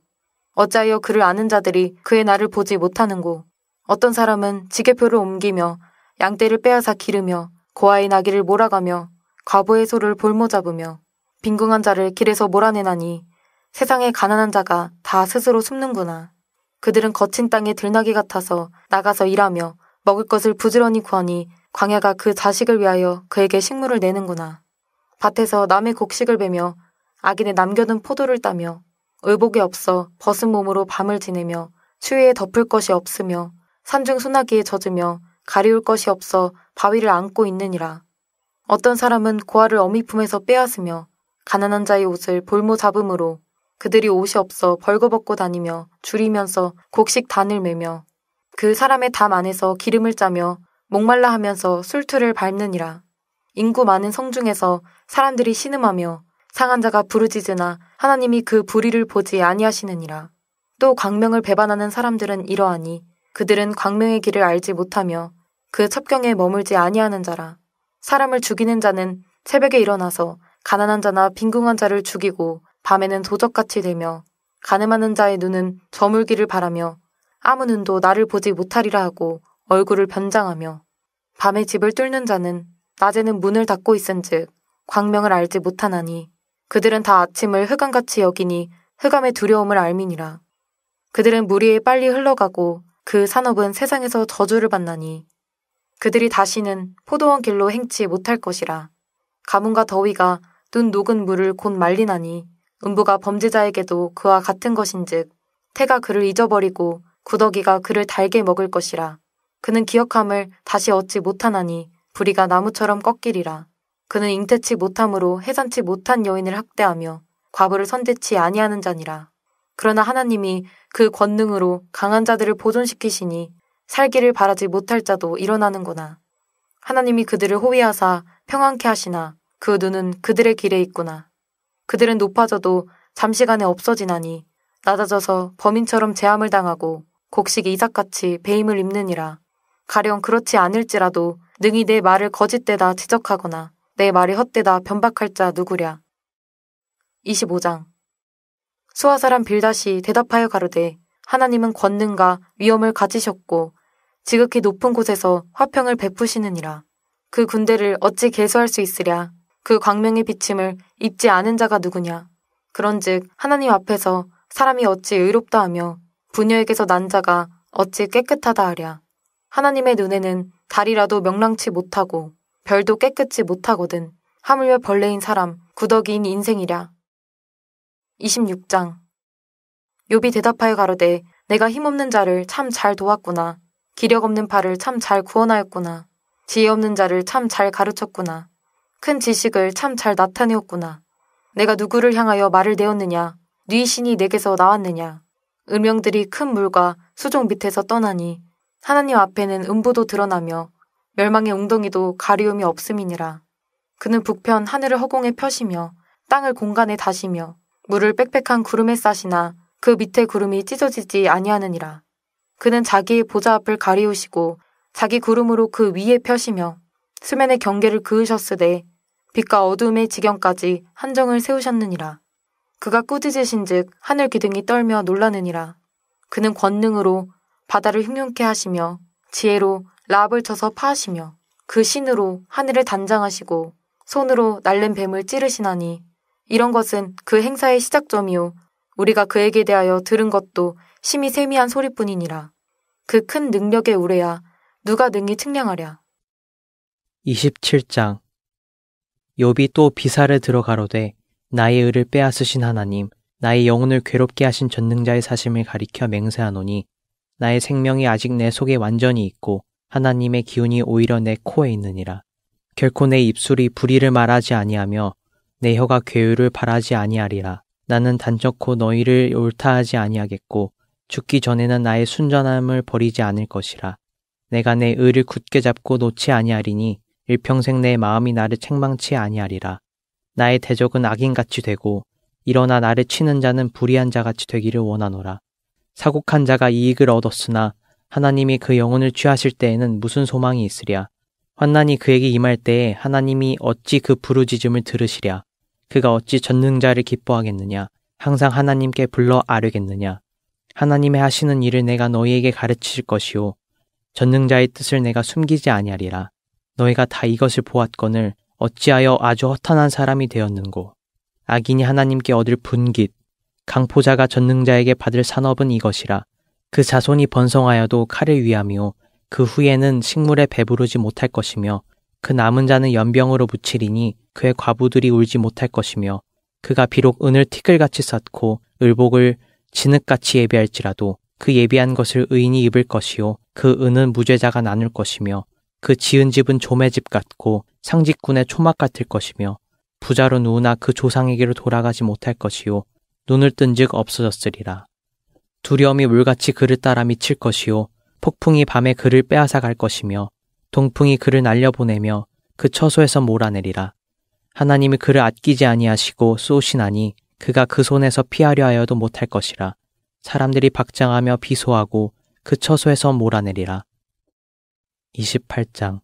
어찌하여 그를 아는 자들이 그의 나를 보지 못하는고 어떤 사람은 지게표를 옮기며 양떼를 빼앗아 기르며 고아의 나귀를 몰아가며 과부의 소를 볼모 잡으며 빈궁한 자를 길에서 몰아내나니 세상에 가난한 자가 다 스스로 숨는구나. 그들은 거친 땅에 들나귀 같아서 나가서 일하며 먹을 것을 부지런히 구하니 광야가 그 자식을 위하여 그에게 식물을 내는구나. 밭에서 남의 곡식을 베며 악인의 남겨둔 포도를 따며 의복이 없어 벗은 몸으로 밤을 지내며 추위에 덮을 것이 없으며 산중 소나기에 젖으며 가리울 것이 없어 바위를 안고 있느니라. 어떤 사람은 고아를 어미 품에서 빼앗으며 가난한 자의 옷을 볼모 잡음으로 그들이 옷이 없어 벌거벗고 다니며 줄이면서 곡식 단을 매며 그 사람의 담 안에서 기름을 짜며 목말라 하면서 술투를 밟느니라. 인구 많은 성중에서 사람들이 신음하며 상한 자가 부르짖으나 하나님이 그 불의를 보지 아니하시느니라. 또 광명을 배반하는 사람들은 이러하니 그들은 광명의 길을 알지 못하며 그 첩경에 머물지 아니하는 자라. 사람을 죽이는 자는 새벽에 일어나서 가난한 자나 빈궁한 자를 죽이고 밤에는 도적같이 되며 가늠하는 자의 눈은 저물기를 바라며 아무 눈도 나를 보지 못하리라 하고 얼굴을 변장하며 밤에 집을 뚫는 자는 낮에는 문을 닫고 있은즉 광명을 알지 못하나니 그들은 다 아침을 흑암같이 여기니 흑암의 두려움을 알미니라 그들은 무리에 빨리 흘러가고 그 산업은 세상에서 저주를 받나니 그들이 다시는 포도원 길로 행치 못할 것이라 가뭄과 더위가 눈 녹은 물을 곧 말리나니 음부가 범죄자에게도 그와 같은 것인즉 태가 그를 잊어버리고 구더기가 그를 달게 먹을 것이라. 그는 기억함을 다시 얻지 못하나니 부리가 나무처럼 꺾이리라. 그는 잉태치 못함으로 해산치 못한 여인을 학대하며 과부를 선대치 아니하는 자니라. 그러나 하나님이 그 권능으로 강한 자들을 보존시키시니 살기를 바라지 못할 자도 일어나는구나. 하나님이 그들을 호위하사 평안케 하시나 그 눈은 그들의 길에 있구나. 그들은 높아져도 잠시간에 없어지나니 낮아져서 범인처럼 제함을 당하고 곡식 이삭같이 이 배임을 입느니라. 가령 그렇지 않을지라도 능히 내 말을 거짓되다 지적하거나 내 말이 헛되다 변박할 자 누구랴. 25장 수아 사람 빌다시 대답하여 가로되 하나님은 권능과 위험을 가지셨고 지극히 높은 곳에서 화평을 베푸시느니라. 그 군대를 어찌 개수할 수 있으랴. 그 광명의 비침을 입지 않은 자가 누구냐. 그런즉 하나님 앞에서 사람이 어찌 의롭다 하며 부녀에게서 난 자가 어찌 깨끗하다 하랴. 하나님의 눈에는 달이라도 명랑치 못하고 별도 깨끗이 못하거든. 하물며 벌레인 사람, 구덕이인 인생이랴. 26장 요비 대답하여 가로되 내가 힘없는 자를 참 잘 도왔구나. 기력 없는 팔을 참 잘 구원하였구나. 지혜 없는 자를 참 잘 가르쳤구나. 큰 지식을 참 잘 나타내었구나. 내가 누구를 향하여 말을 내었느냐? 네 신이 내게서 나왔느냐? 음영들이 큰 물과 수종 밑에서 떠나니 하나님 앞에는 음부도 드러나며 멸망의 웅덩이도 가리움이 없음이니라. 그는 북편 하늘을 허공에 펴시며 땅을 공간에 다시며 물을 빽빽한 구름에 싸시나 그 밑에 구름이 찢어지지 아니하느니라. 그는 자기의 보좌 앞을 가리우시고 자기 구름으로 그 위에 펴시며 수면의 경계를 그으셨으되 빛과 어두움의 지경까지 한정을 세우셨느니라. 그가 꾸짖으신즉 하늘 기둥이 떨며 놀라느니라. 그는 권능으로 바다를 흉흉케 하시며 지혜로 라합을 쳐서 파하시며 그 신으로 하늘을 단장하시고 손으로 날른 뱀을 찌르시나니 이런 것은 그 행사의 시작점이요 우리가 그에게 대하여 들은 것도 심히 세미한 소리뿐이니라. 그 큰능력에 우레야 누가 능히 측량하랴. 27장 욥이 또 비사를 들어가로되 나의 의를 빼앗으신 하나님 나의 영혼을 괴롭게 하신 전능자의 사심을 가리켜 맹세하노니 나의 생명이 아직 내 속에 완전히 있고 하나님의 기운이 오히려 내 코에 있느니라 결코 내 입술이 불의를 말하지 아니하며 내 혀가 괴유를 바라지 아니하리라 나는 단적코 너희를 옳다하지 아니하겠고 죽기 전에는 나의 순전함을 버리지 않을 것이라 내가 내 의를 굳게 잡고 놓지 아니하리니 일평생 내 마음이 나를 책망치 아니하리라. 나의 대적은 악인같이 되고 일어나 나를 치는 자는 불의한 자같이 되기를 원하노라. 사곡한 자가 이익을 얻었으나 하나님이 그 영혼을 취하실 때에는 무슨 소망이 있으랴. 환난이 그에게 임할 때에 하나님이 어찌 그 부르짖음을 들으시랴. 그가 어찌 전능자를 기뻐하겠느냐. 항상 하나님께 불러 아뢰겠느냐. 하나님의 하시는 일을 내가 너희에게 가르칠 것이오 전능자의 뜻을 내가 숨기지 아니하리라. 너희가 다 이것을 보았거늘 어찌하여 아주 허탄한 사람이 되었는고 악인이 하나님께 얻을 분깃 강포자가 전능자에게 받을 산업은 이것이라 그 자손이 번성하여도 칼을 위하며그 후에는 식물에 배부르지 못할 것이며 그 남은 자는 연병으로 묻히리니 그의 과부들이 울지 못할 것이며 그가 비록 은을 티끌같이 쌓고 을복을 진흙같이 예비할지라도 그 예비한 것을 의인이 입을 것이요 그 은은 무죄자가 나눌 것이며 그 지은 집은 조매집 같고 상직군의 초막 같을 것이며 부자로 누우나 그 조상에게로 돌아가지 못할 것이요 눈을 뜬즉 없어졌으리라. 두려움이 물같이 그를 따라 미칠 것이요 폭풍이 밤에 그를 빼앗아 갈 것이며 동풍이 그를 날려보내며 그 처소에서 몰아내리라. 하나님이 그를 아끼지 아니하시고 쏘시나니 그가 그 손에서 피하려 하여도 못할 것이라. 사람들이 박장하며 비소하고 그 처소에서 몰아내리라. 28장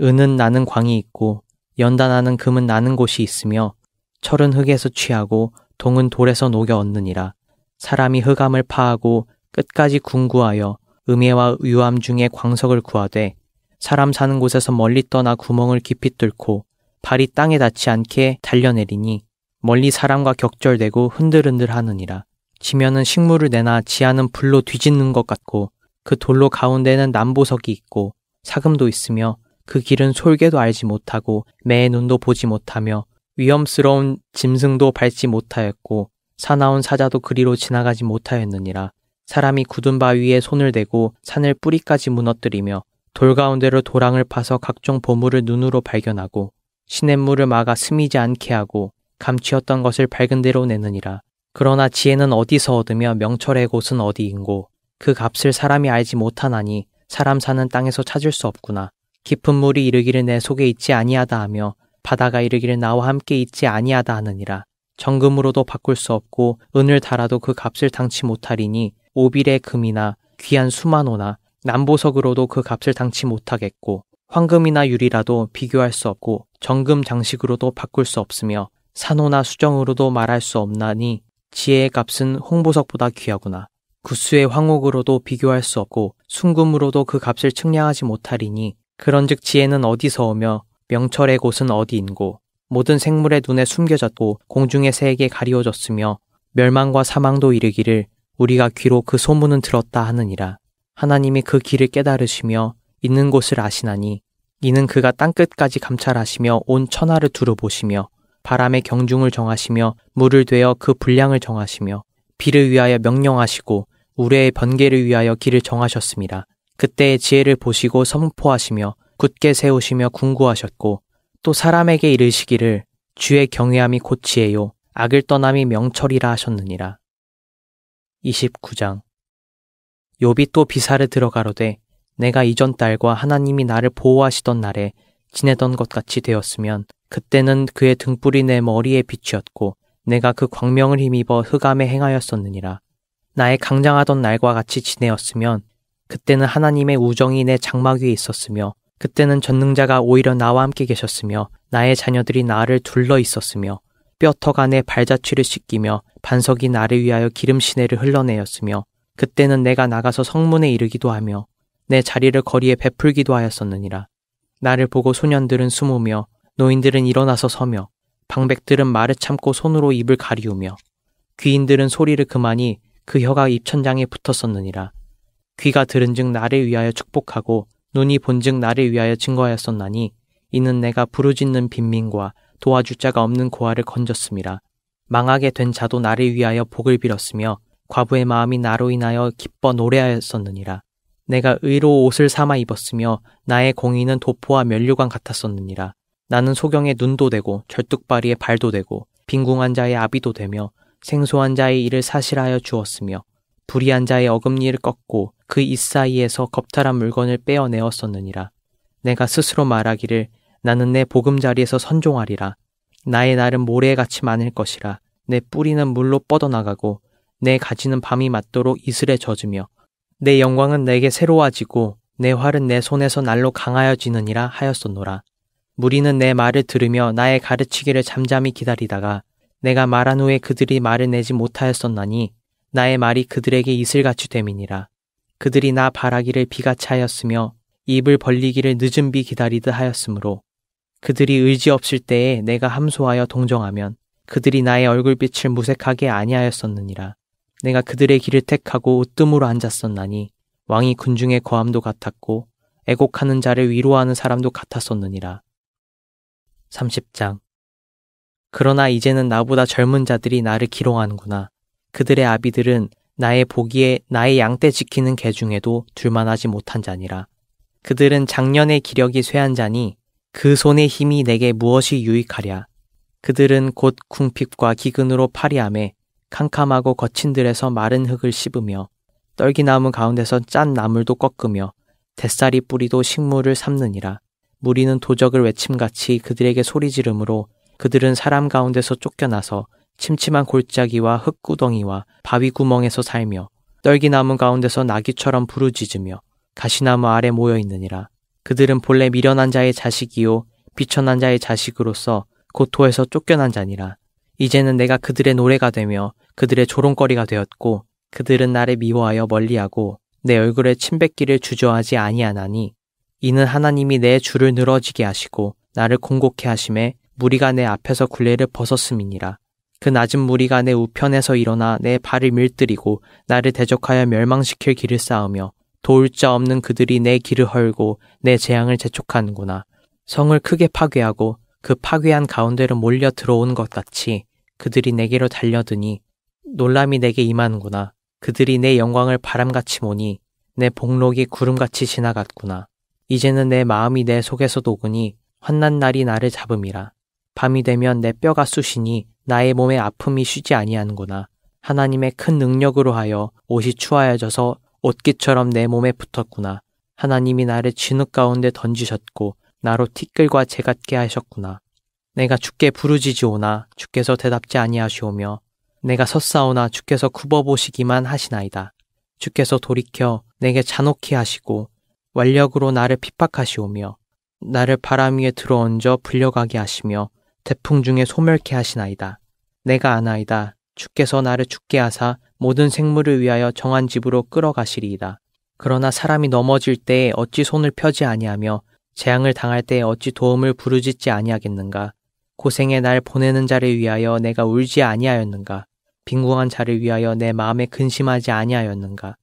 은은 나는 광이 있고 연단하는 금은 나는 곳이 있으며 철은 흙에서 취하고 동은 돌에서 녹여 얻느니라 사람이 흑암을 파하고 끝까지 궁구하여 음해와 유암 중에 광석을 구하되 사람 사는 곳에서 멀리 떠나 구멍을 깊이 뚫고 발이 땅에 닿지 않게 달려내리니 멀리 사람과 격절되고 흔들흔들 하느니라. 지면은 식물을 내나 지하는 불로 뒤집는 것 같고 그 돌로 가운데는 남보석이 있고 사금도 있으며 그 길은 솔개도 알지 못하고 매의 눈도 보지 못하며 위험스러운 짐승도 밟지 못하였고 사나운 사자도 그리로 지나가지 못하였느니라 사람이 굳은 바위에 손을 대고 산을 뿌리까지 무너뜨리며 돌 가운데로 도랑을 파서 각종 보물을 눈으로 발견하고 시냇물을 막아 스미지 않게 하고 감추었던 것을 밝은 대로 내느니라 그러나 지혜는 어디서 얻으며 명철의 곳은 어디인고 그 값을 사람이 알지 못하나니 사람 사는 땅에서 찾을 수 없구나. 깊은 물이 이르기를 내 속에 있지 아니하다 하며 바다가 이르기를 나와 함께 있지 아니하다 하느니라. 정금으로도 바꿀 수 없고 은을 달아도 그 값을 당치 못하리니 오빌의 금이나 귀한 수만호나 남보석으로도 그 값을 당치 못하겠고 황금이나 유리라도 비교할 수 없고 정금 장식으로도 바꿀 수 없으며 산호나 수정으로도 말할 수 없나니 지혜의 값은 홍보석보다 귀하구나. 구스의 황옥으로도 비교할 수 없고 순금으로도 그 값을 측량하지 못하리니 그런즉 지혜는 어디서 오며 명철의 곳은 어디인고 모든 생물의 눈에 숨겨졌고 공중의 새에게 가리워졌으며 멸망과 사망도 이르기를 우리가 귀로 그 소문은 들었다 하느니라 하나님이 그 길을 깨달으시며 있는 곳을 아시나니 이는 그가 땅끝까지 감찰하시며 온 천하를 두루보시며 바람의 경중을 정하시며 물을 되어 그 분량을 정하시며 비를 위하여 명령하시고 우레의 번개를 위하여 길을 정하셨습니다. 그때의 지혜를 보시고 선포하시며 굳게 세우시며 궁구하셨고 또 사람에게 이르시기를 주의 경외함이 곧 지혜요 악을 떠남이 명철이라 하셨느니라. 29장 요비 또 비사를 들어가로되 내가 이전 딸과 하나님이 나를 보호하시던 날에 지내던 것 같이 되었으면 그때는 그의 등불이 내 머리에 비추었고 내가 그 광명을 힘입어 흑암에 행하였었느니라. 나의 강장하던 날과 같이 지내었으면 그때는 하나님의 우정이 내 장막 위에 있었으며 그때는 전능자가 오히려 나와 함께 계셨으며 나의 자녀들이 나를 둘러 있었으며 뼈턱 안에 발자취를 씻기며 반석이 나를 위하여 기름 시내를 흘러내었으며 그때는 내가 나가서 성문에 이르기도 하며 내 자리를 거리에 베풀기도 하였었느니라 나를 보고 소년들은 숨으며 노인들은 일어나서 서며 방백들은 말을 참고 손으로 입을 가리우며 귀인들은 소리를 그만이 그 혀가 입천장에 붙었었느니라. 귀가 들은즉 나를 위하여 축복하고 눈이 본즉 나를 위하여 증거하였었나니 이는 내가 부르짖는 빈민과 도와줄 자가 없는 고아를 건졌습니다 망하게 된 자도 나를 위하여 복을 빌었으며 과부의 마음이 나로 인하여 기뻐 노래하였었느니라. 내가 의로 옷을 삼아 입었으며 나의 공의는 도포와 면류관 같았었느니라. 나는 소경의 눈도 되고 절뚝발이의 발도 되고 빈궁한 자의 아비도 되며 생소한 자의 일을 사실하여 주었으며 불의한 자의 어금니를 꺾고 그 이사이에서 겁탈한 물건을 빼어내었었느니라. 내가 스스로 말하기를 나는 내 보금자리에서 선종하리라. 나의 날은 모래같이 많을 것이라. 내 뿌리는 물로 뻗어나가고 내 가지는 밤이 맞도록 이슬에 젖으며 내 영광은 내게 새로워지고 내 활은 내 손에서 날로 강하여지느니라 하였었노라. 무리는 내 말을 들으며 나의 가르치기를 잠잠히 기다리다가 내가 말한 후에 그들이 말을 내지 못하였었나니 나의 말이 그들에게 이슬같이 됨이니라. 그들이 나 바라기를 비가차였으며 입을 벌리기를 늦은 비 기다리듯 하였으므로 그들이 의지 없을 때에 내가 함소하여 동정하면 그들이 나의 얼굴빛을 무색하게 아니하였었느니라. 내가 그들의 길을 택하고 으뜸으로 앉았었나니 왕이 군중의 거함도 같았고 애곡하는 자를 위로하는 사람도 같았었느니라. 30장 그러나 이제는 나보다 젊은 자들이 나를 기롱하는구나. 그들의 아비들은 나의 보기에 나의 양떼 지키는 개 중에도 둘만하지 못한 자니라. 그들은 작년의 기력이 쇠한 자니 그 손의 힘이 내게 무엇이 유익하랴. 그들은 곧 궁핍과 기근으로 파리함에 캄캄하고 거친 들에서 마른 흙을 씹으며 떨기나무 가운데서 짠 나물도 꺾으며 뱃사리 뿌리도 식물을 삶느니라. 무리는 도적을 외침같이 그들에게 소리 지르므로 그들은 사람 가운데서 쫓겨나서 침침한 골짜기와 흙구덩이와 바위구멍에서 살며 떨기나무 가운데서 나귀처럼 부르짖으며 가시나무 아래 모여 있느니라. 그들은 본래 미련한 자의 자식이요 비천한 자의 자식으로서 고토에서 쫓겨난 자니라. 이제는 내가 그들의 노래가 되며 그들의 조롱거리가 되었고 그들은 나를 미워하여 멀리하고 내 얼굴에 침뱉기를 주저하지 아니하나니 이는 하나님이 내 줄을 늘어지게 하시고 나를 공곡해 하심에 무리가 내 앞에서 굴레를 벗었음이니라. 그 낮은 무리가 내 우편에서 일어나 내 발을 밀들이고 나를 대적하여 멸망시킬 길을 쌓으며 도울 자 없는 그들이 내 길을 헐고 내 재앙을 재촉하는구나. 성을 크게 파괴하고 그 파괴한 가운데로 몰려 들어온 것 같이 그들이 내게로 달려드니 놀람이 내게 임하는구나. 그들이 내 영광을 바람같이 모니 내 복록이 구름같이 지나갔구나. 이제는 내 마음이 내 속에서 녹으니 환난 날이 나를 잡음이라. 밤이 되면 내 뼈가 쑤시니 나의 몸에 아픔이 쉬지 아니하는구나. 하나님의 큰 능력으로 하여 옷이 추하여져서 옷깃처럼 내 몸에 붙었구나. 하나님이 나를 진흙 가운데 던지셨고 나로 티끌과 재 같게 하셨구나. 내가 죽게 부르짖지오나 주께서 대답지 아니하시오며 내가 섰사오나 주께서 굽어보시기만 하시나이다. 주께서 돌이켜 내게 잔혹히 하시고 완력으로 나를 핍박하시오며 나를 바람 위에 들어얹어 불려가게 하시며 태풍 중에 소멸케 하시나이다. 내가 아나이다. 주께서 나를 죽게 하사 모든 생물을 위하여 정한 집으로 끌어가시리이다. 그러나 사람이 넘어질 때에 어찌 손을 펴지 아니하며 재앙을 당할 때에 어찌 도움을 부르짖지 아니하겠는가? 고생의 날 보내는 자를 위하여 내가 울지 아니하였는가? 빈궁한 자를 위하여 내 마음에 근심하지 아니하였는가?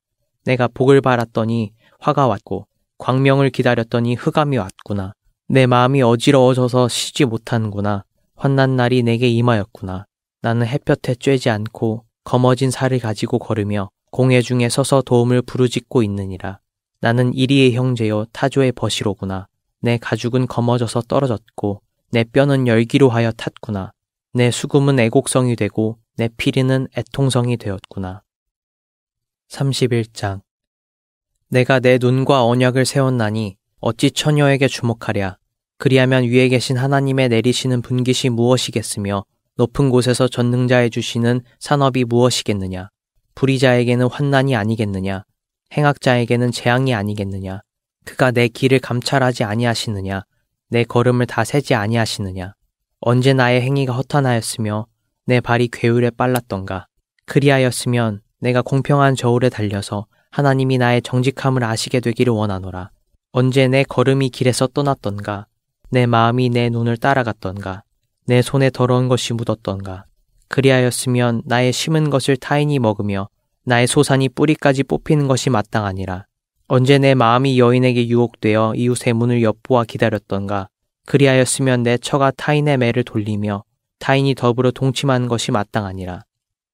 내가 복을 바랐더니 화가 왔고 광명을 기다렸더니 흑암이 왔구나. 내 마음이 어지러워져서 쉬지 못하는구나. 환난 날이 내게 임하였구나. 나는 햇볕에 쬐지 않고 검어진 살을 가지고 걸으며 공회 중에 서서 도움을 부르짖고 있느니라. 나는 이리의 형제요 타조의 벗이로구나. 내 가죽은 검어져서 떨어졌고 내 뼈는 열기로 하여 탔구나. 내 수금은 애곡성이 되고 내 피리는 애통성이 되었구나. 31장 내가 내 눈과 언약을 세웠나니 어찌 처녀에게 주목하랴. 그리하면 위에 계신 하나님의 내리시는 분깃이 무엇이겠으며 높은 곳에서 전능자에 주시는 산업이 무엇이겠느냐? 불의자에게는 환난이 아니겠느냐? 행악자에게는 재앙이 아니겠느냐? 그가 내 길을 감찰하지 아니하시느냐? 내 걸음을 다 세지 아니하시느냐? 언제 나의 행위가 허탄하였으며 내 발이 괴울에 빨랐던가? 그리하였으면 내가 공평한 저울에 달려서 하나님이 나의 정직함을 아시게 되기를 원하노라. 언제 내 걸음이 길에서 떠났던가? 내 마음이 내 눈을 따라갔던가, 내 손에 더러운 것이 묻었던가. 그리하였으면 나의 심은 것을 타인이 먹으며 나의 소산이 뿌리까지 뽑히는 것이 마땅하니라. 언제 내 마음이 여인에게 유혹되어 이웃의 문을 엿보아 기다렸던가. 그리하였으면 내 처가 타인의 매를 돌리며 타인이 더불어 동침하는 것이 마땅하니라.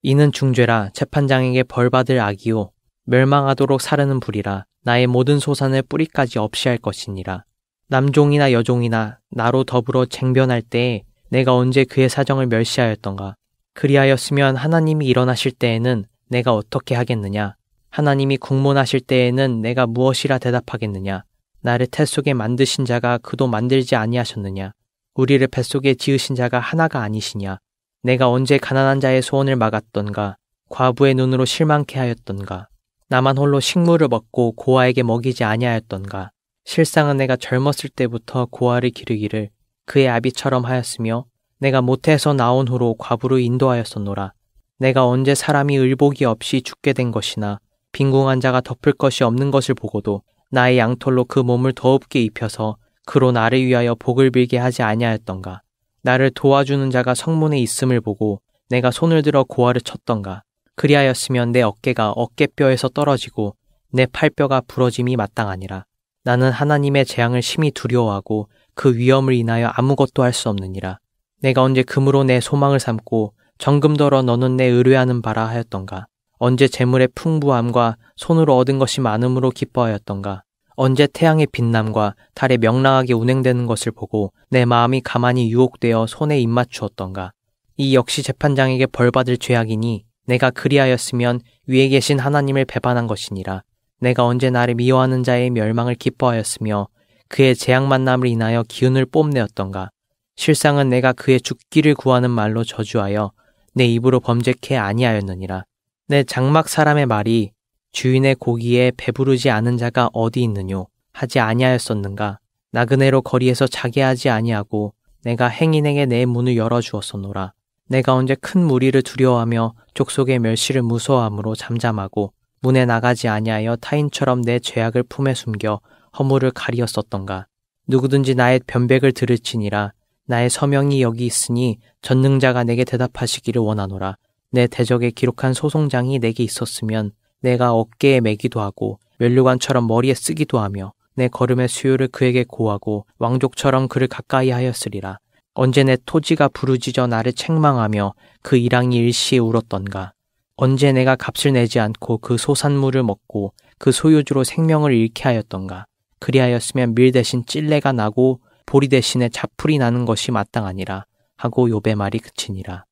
이는 중죄라 재판장에게 벌받을 악이요 멸망하도록 사르는 불이라 나의 모든 소산을 뿌리까지 없이 할 것이니라. 남종이나 여종이나 나로 더불어 쟁변할 때에 내가 언제 그의 사정을 멸시하였던가. 그리하였으면 하나님이 일어나실 때에는 내가 어떻게 하겠느냐. 하나님이 국문하실 때에는 내가 무엇이라 대답하겠느냐. 나를 태 속에 만드신 자가 그도 만들지 아니하셨느냐. 우리를 뱃속에 지으신 자가 하나가 아니시냐. 내가 언제 가난한 자의 소원을 막았던가. 과부의 눈으로 실망케 하였던가. 나만 홀로 식물을 먹고 고아에게 먹이지 아니하였던가. 실상은 내가 젊었을 때부터 고아를 기르기를 그의 아비처럼 하였으며 내가 모태에서 나온 후로 과부로 인도하였었노라. 내가 언제 사람이 의복이 없이 죽게 된 것이나 빈궁한 자가 덮을 것이 없는 것을 보고도 나의 양털로 그 몸을 더웁게 입혀서 그로 나를 위하여 복을 빌게 하지 아니하였던가. 나를 도와주는 자가 성문에 있음을 보고 내가 손을 들어 고아를 쳤던가. 그리하였으면 내 어깨가 어깨뼈에서 떨어지고 내 팔뼈가 부러짐이 마땅하니라. 나는 하나님의 재앙을 심히 두려워하고 그 위험을 인하여 아무것도 할 수 없느니라. 내가 언제 금으로 내 소망을 삼고 정금더러 너는 내 의뢰하는 바라 하였던가. 언제 재물의 풍부함과 손으로 얻은 것이 많음으로 기뻐하였던가. 언제 태양의 빛남과 달의 명랑하게 운행되는 것을 보고 내 마음이 가만히 유혹되어 손에 입맞추었던가. 이 역시 재판장에게 벌받을 죄악이니 내가 그리하였으면 위에 계신 하나님을 배반한 것이니라. 내가 언제 나를 미워하는 자의 멸망을 기뻐하였으며 그의 재앙 만남을 인하여 기운을 뽐내었던가. 실상은 내가 그의 죽기를 구하는 말로 저주하여 내 입으로 범죄케 아니하였느니라. 내 장막 사람의 말이 주인의 고기에 배부르지 않은 자가 어디 있느뇨 하지 아니하였었는가. 나그네로 거리에서 자게 하지 아니하고 내가 행인에게 내 문을 열어 주었었노라. 내가 언제 큰 무리를 두려워하며 족속의 멸시를 무서워함으로 잠잠하고 문에 나가지 아니하여 타인처럼 내 죄악을 품에 숨겨 허물을 가리었었던가. 누구든지 나의 변백을 들을지니라. 나의 서명이 여기 있으니 전능자가 내게 대답하시기를 원하노라. 내 대적에 기록한 소송장이 내게 있었으면 내가 어깨에 매기도 하고 면류관처럼 머리에 쓰기도 하며 내 걸음의 수요를 그에게 고하고 왕족처럼 그를 가까이 하였으리라. 언제 내 토지가 부르짖어 나를 책망하며 그 이랑이 일시에 울었던가. 언제 내가 값을 내지 않고 그 소산물을 먹고 그 소유주로 생명을 잃게 하였던가. 그리하였으면 밀 대신 찔레가 나고 보리 대신에 자풀이 나는 것이 마땅하니라 하고 욥의 말이 그치니라.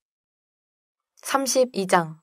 32장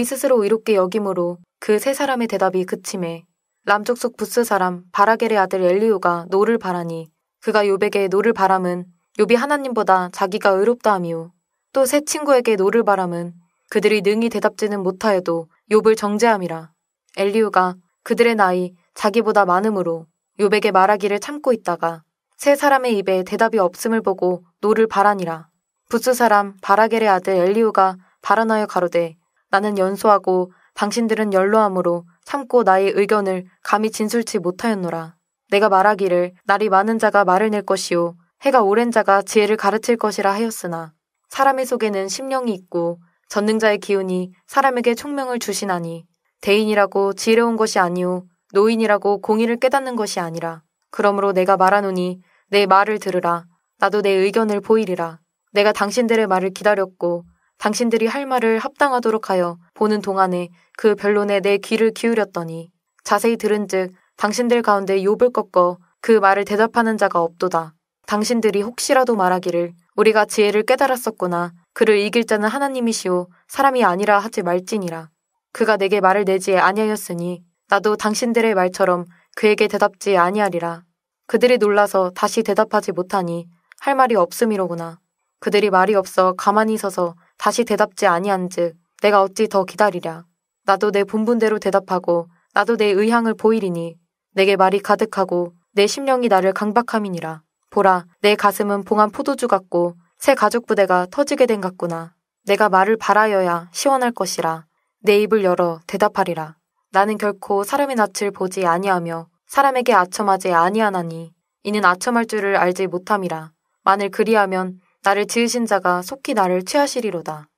요비 스스로 의롭게 여김으로 그 세 사람의 대답이 그침에 남쪽 속 부스 사람 바라겔의 아들 엘리오가 노를 바라니 그가 요 욥에게 노를 바람은 요비 하나님보다 자기가 의롭다 함이요 또세 친구에게 노를 바람은 그들이 능히 대답지는 못하여도 욥을 정죄함이라. 엘리우가 그들의 나이 자기보다 많음으로 욥에게 말하기를 참고 있다가 세 사람의 입에 대답이 없음을 보고 노를 바라니라. 부스 사람 바라겔의 아들 엘리우가 바라나여 가로되 나는 연소하고 당신들은 연로함으로 참고 나의 의견을 감히 진술치 못하였노라. 내가 말하기를 날이 많은 자가 말을 낼 것이요 해가 오랜 자가 지혜를 가르칠 것이라 하였으나 사람의 속에는 심령이 있고 전능자의 기운이 사람에게 총명을 주시나니 대인이라고 지혜로운 것이 아니오 노인이라고 공의를 깨닫는 것이 아니라 그러므로 내가 말하노니 내 말을 들으라 나도 내 의견을 보이리라 내가 당신들의 말을 기다렸고 당신들이 할 말을 합당하도록 하여 보는 동안에 그 변론에 내 귀를 기울였더니 자세히 들은즉 당신들 가운데 욕을 꺾어 그 말을 대답하는 자가 없도다. 당신들이 혹시라도 말하기를 우리가 지혜를 깨달았었구나 그를 이길 자는 하나님이시오 사람이 아니라 하지 말지니라. 그가 내게 말을 내지 아니하였으니 나도 당신들의 말처럼 그에게 대답지 아니하리라. 그들이 놀라서 다시 대답하지 못하니 할 말이 없음이로구나. 그들이 말이 없어 가만히 서서 다시 대답지 아니한즉 내가 어찌 더 기다리랴. 나도 내 본분대로 대답하고 나도 내 의향을 보이리니 내게 말이 가득하고 내 심령이 나를 강박함이니라. 보라 내 가슴은 봉한 포도주 같고 새 가족 부대가 터지게 된 같구나. 내가 말을 바라여야 시원할 것이라. 내 입을 열어 대답하리라. 나는 결코 사람의 낯을 보지 아니하며 사람에게 아첨하지 아니하나니 이는 아첨할 줄을 알지 못함이라. 만일 그리하면 나를 지으신 자가 속히 나를 취하시리로다.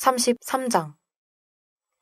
33장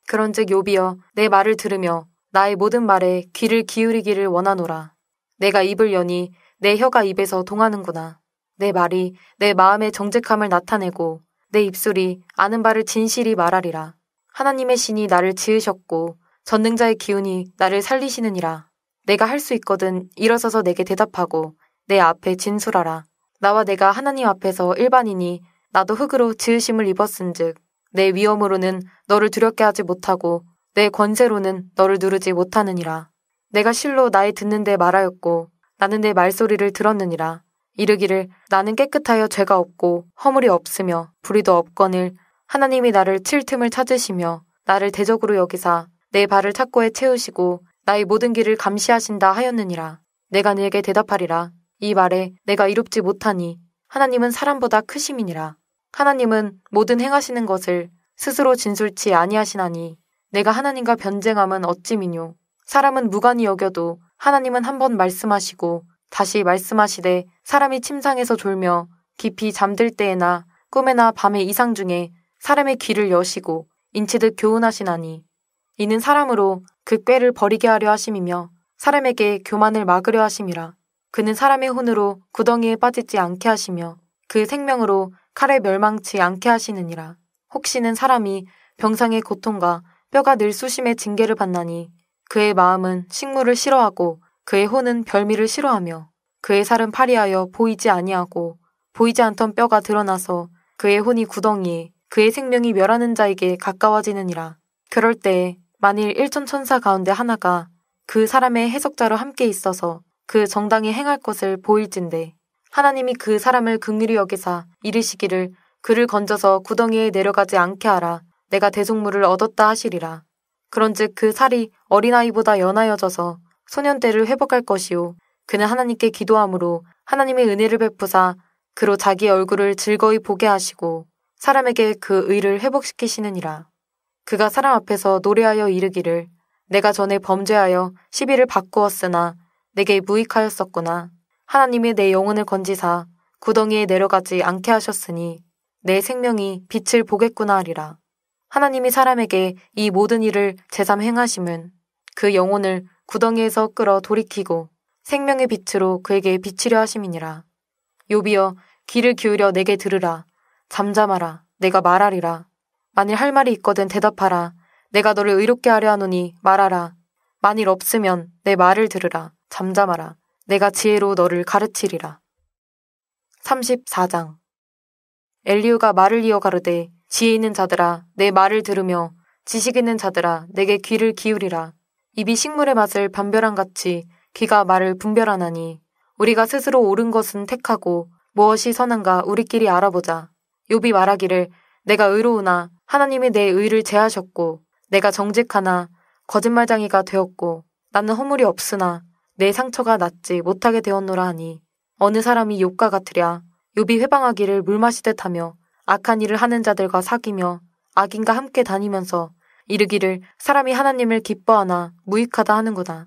그런즉 요비여 내 말을 들으며 나의 모든 말에 귀를 기울이기를 원하노라. 내가 입을 여니 내 혀가 입에서 동하는구나. 내 말이 내 마음의 정직함을 나타내고 내 입술이 아는 바를 진실히 말하리라. 하나님의 신이 나를 지으셨고 전능자의 기운이 나를 살리시느니라. 내가 할 수 있거든 일어서서 내게 대답하고 내 앞에 진술하라. 나와 내가 하나님 앞에서 일반이니 나도 흙으로 지으심을 입었은즉 내위험으로는 너를 두렵게 하지 못하고 내 권세로는 너를 누르지 못하느니라. 내가 실로 나의 듣는데 말하였고 나는 내 말소리를 들었느니라. 이르기를 나는 깨끗하여 죄가 없고 허물이 없으며 불의도 없거늘 하나님이 나를 칠 틈을 찾으시며 나를 대적으로 여기사 내 발을 착고에 채우시고 나의 모든 길을 감시하신다 하였느니라. 내가 네게 대답하리라. 이 말에 내가 이롭지 못하니 하나님은 사람보다 크심이니라. 하나님은 모든 행하시는 것을 스스로 진술치 아니하시나니 내가 하나님과 변쟁함은 어찌미뇨. 사람은 무관히 여겨도 하나님은 한 번 말씀하시고 다시 말씀하시되 사람이 침상에서 졸며 깊이 잠들 때에나 꿈에나 밤의 이상 중에 사람의 귀를 여시고 인치듯 교훈하시나니 이는 사람으로 그 꾀를 버리게 하려 하심이며 사람에게 교만을 막으려 하심이라 그는 사람의 혼으로 구덩이에 빠지지 않게 하시며 그 생명으로 칼에 멸망치 않게 하시느니라 혹시는 사람이 병상의 고통과 뼈가 늘 수심의 징계를 받나니 그의 마음은 식물을 싫어하고 그의 혼은 별미를 싫어하며 그의 살은 파리하여 보이지 아니하고 보이지 않던 뼈가 드러나서 그의 혼이 구덩이에 그의 생명이 멸하는 자에게 가까워지느니라. 그럴 때에 만일 일천 천사 가운데 하나가 그 사람의 해석자로 함께 있어서 그정당이 행할 것을 보일진데 하나님이 그 사람을 긍휼히 여기사 이르시기를 그를 건져서 구덩이에 내려가지 않게 하라 내가 대속물을 얻었다 하시리라. 그런즉 그 살이 어린아이보다 연하여져서 소년때를 회복할 것이요 그는 하나님께 기도함으로 하나님의 은혜를 베푸사 그로 자기 얼굴을 즐거이 보게 하시고 사람에게 그 의를 회복시키시느니라. 그가 사람 앞에서 노래하여 이르기를 내가 전에 범죄하여 시비를 바꾸었으나 내게 무익하였었구나. 하나님이 내 영혼을 건지사 구덩이에 내려가지 않게 하셨으니 내 생명이 빛을 보겠구나 하리라. 하나님이 사람에게 이 모든 일을 제삼 행하심은 그 영혼을 구덩이에서 끌어 돌이키고 생명의 빛으로 그에게 비치려 하심이니라. 요비여 귀를 기울여 내게 들으라. 잠잠하라. 내가 말하리라. 만일 할 말이 있거든 대답하라. 내가 너를 의롭게 하려 하노니 말하라. 만일 없으면 내 말을 들으라. 잠잠하라. 내가 지혜로 너를 가르치리라. 34장 엘리우가 말을 이어 가르되 지혜 있는 자들아 내 말을 들으며 지식 있는 자들아 내게 귀를 기울이라. 입이 식물의 맛을 반별한 같이 귀가 말을 분별하나니 우리가 스스로 옳은 것은 택하고 무엇이 선한가 우리끼리 알아보자. 요비 말하기를 내가 의로우나 하나님이 내 의를 제하셨고 내가 정직하나 거짓말장이가 되었고 나는 허물이 없으나 내 상처가 낫지 못하게 되었노라 하니 어느 사람이 욕과 같으랴 요비 회방하기를 물 마시듯 하며 악한 일을 하는 자들과 사귀며 악인과 함께 다니면서 이르기를 사람이 하나님을 기뻐하나 무익하다 하는구나.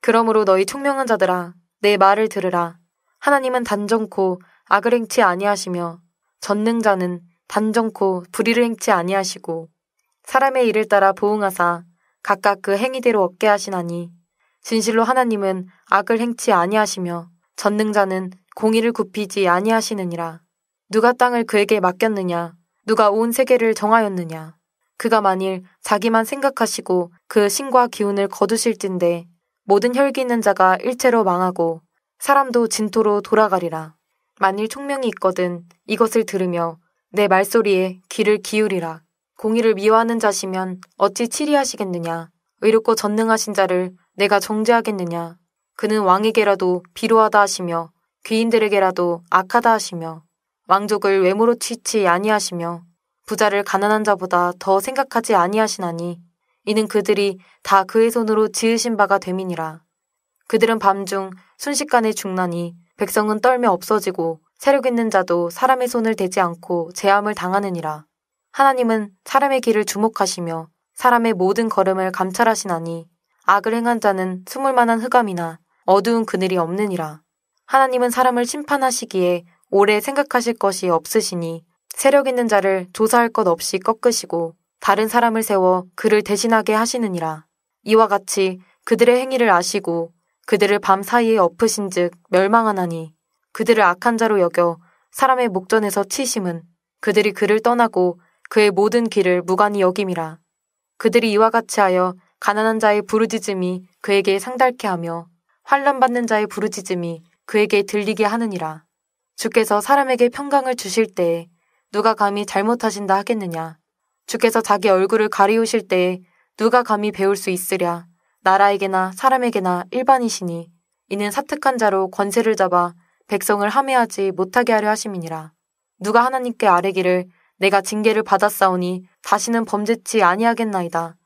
그러므로 너희 총명한 자들아 내 말을 들으라. 하나님은 단정코 악을 행치 아니하시며 전능자는 단정코 불의를 행치 아니하시고 사람의 일을 따라 보응하사 각각 그 행위대로 얻게 하시나니 진실로 하나님은 악을 행치 아니하시며 전능자는 공의를 굽히지 아니하시느니라 누가 땅을 그에게 맡겼느냐 누가 온 세계를 정하였느냐 그가 만일 자기만 생각하시고 그 신과 기운을 거두실진데 모든 혈기 있는 자가 일체로 망하고 사람도 진토로 돌아가리라. 만일 총명이 있거든 이것을 들으며 내 말소리에 귀를 기울이라. 공의를 미워하는 자시면 어찌 치리하시겠느냐. 의롭고 전능하신 자를 내가 정죄하겠느냐. 그는 왕에게라도 비루하다 하시며 귀인들에게라도 악하다 하시며 왕족을 외모로 취치 아니하시며 부자를 가난한 자보다 더 생각하지 아니하시나니 이는 그들이 다 그의 손으로 지으신 바가 됨이니라. 그들은 밤중 순식간에 죽나니 백성은 떨며 없어지고 세력 있는 자도 사람의 손을 대지 않고 재함을 당하느니라. 하나님은 사람의 길을 주목하시며 사람의 모든 걸음을 감찰하시나니 악을 행한 자는 숨을 만한 흑암이나 어두운 그늘이 없느니라. 하나님은 사람을 심판하시기에 오래 생각하실 것이 없으시니 세력 있는 자를 조사할 것 없이 꺾으시고 다른 사람을 세워 그를 대신하게 하시느니라. 이와 같이 그들의 행위를 아시고 그들을 밤 사이에 엎으신즉 멸망하나니 그들을 악한 자로 여겨 사람의 목전에서 치심은 그들이 그를 떠나고 그의 모든 길을 무관히 여김이라. 그들이 이와 같이 하여 가난한 자의 부르짖음이 그에게 상달케 하며 환란 받는 자의 부르짖음이 그에게 들리게 하느니라. 주께서 사람에게 평강을 주실 때에 누가 감히 잘못하신다 하겠느냐. 주께서 자기 얼굴을 가리우실 때에 누가 감히 배울 수 있으랴. 나라에게나 사람에게나 일반이시니 이는 사특한 자로 권세를 잡아 백성을 함해하지 못하게 하려 하심이니라. 누가 하나님께 아뢰기를 내가 징계를 받았사오니 다시는 범죄치 아니하겠나이다.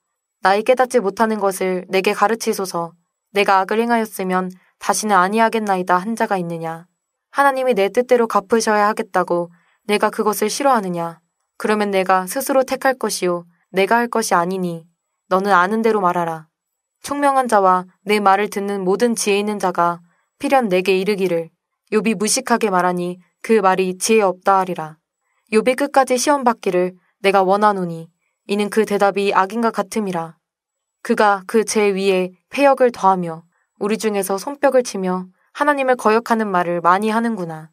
나이 깨닫지 못하는 것을 내게 가르치소서 내가 악을 행하였으면 다시는 아니하겠나이다 한 자가 있느냐. 하나님이 내 뜻대로 갚으셔야 하겠다고 내가 그것을 싫어하느냐? 그러면 내가 스스로 택할 것이요. 내가 할 것이 아니니 너는 아는 대로 말하라. 총명한 자와 내 말을 듣는 모든 지혜 있는 자가 필연 내게 이르기를 요비 무식하게 말하니 그 말이 지혜 없다 하리라. 요비 끝까지 시험 받기를 내가 원하노니 이는 그 대답이 악인과 같음이라. 그가 그죄 위에 폐역을 더하며 우리 중에서 손뼉을 치며 하나님을 거역하는 말을 많이 하는구나.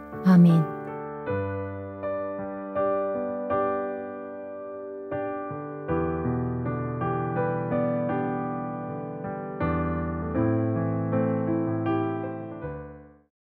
아멘.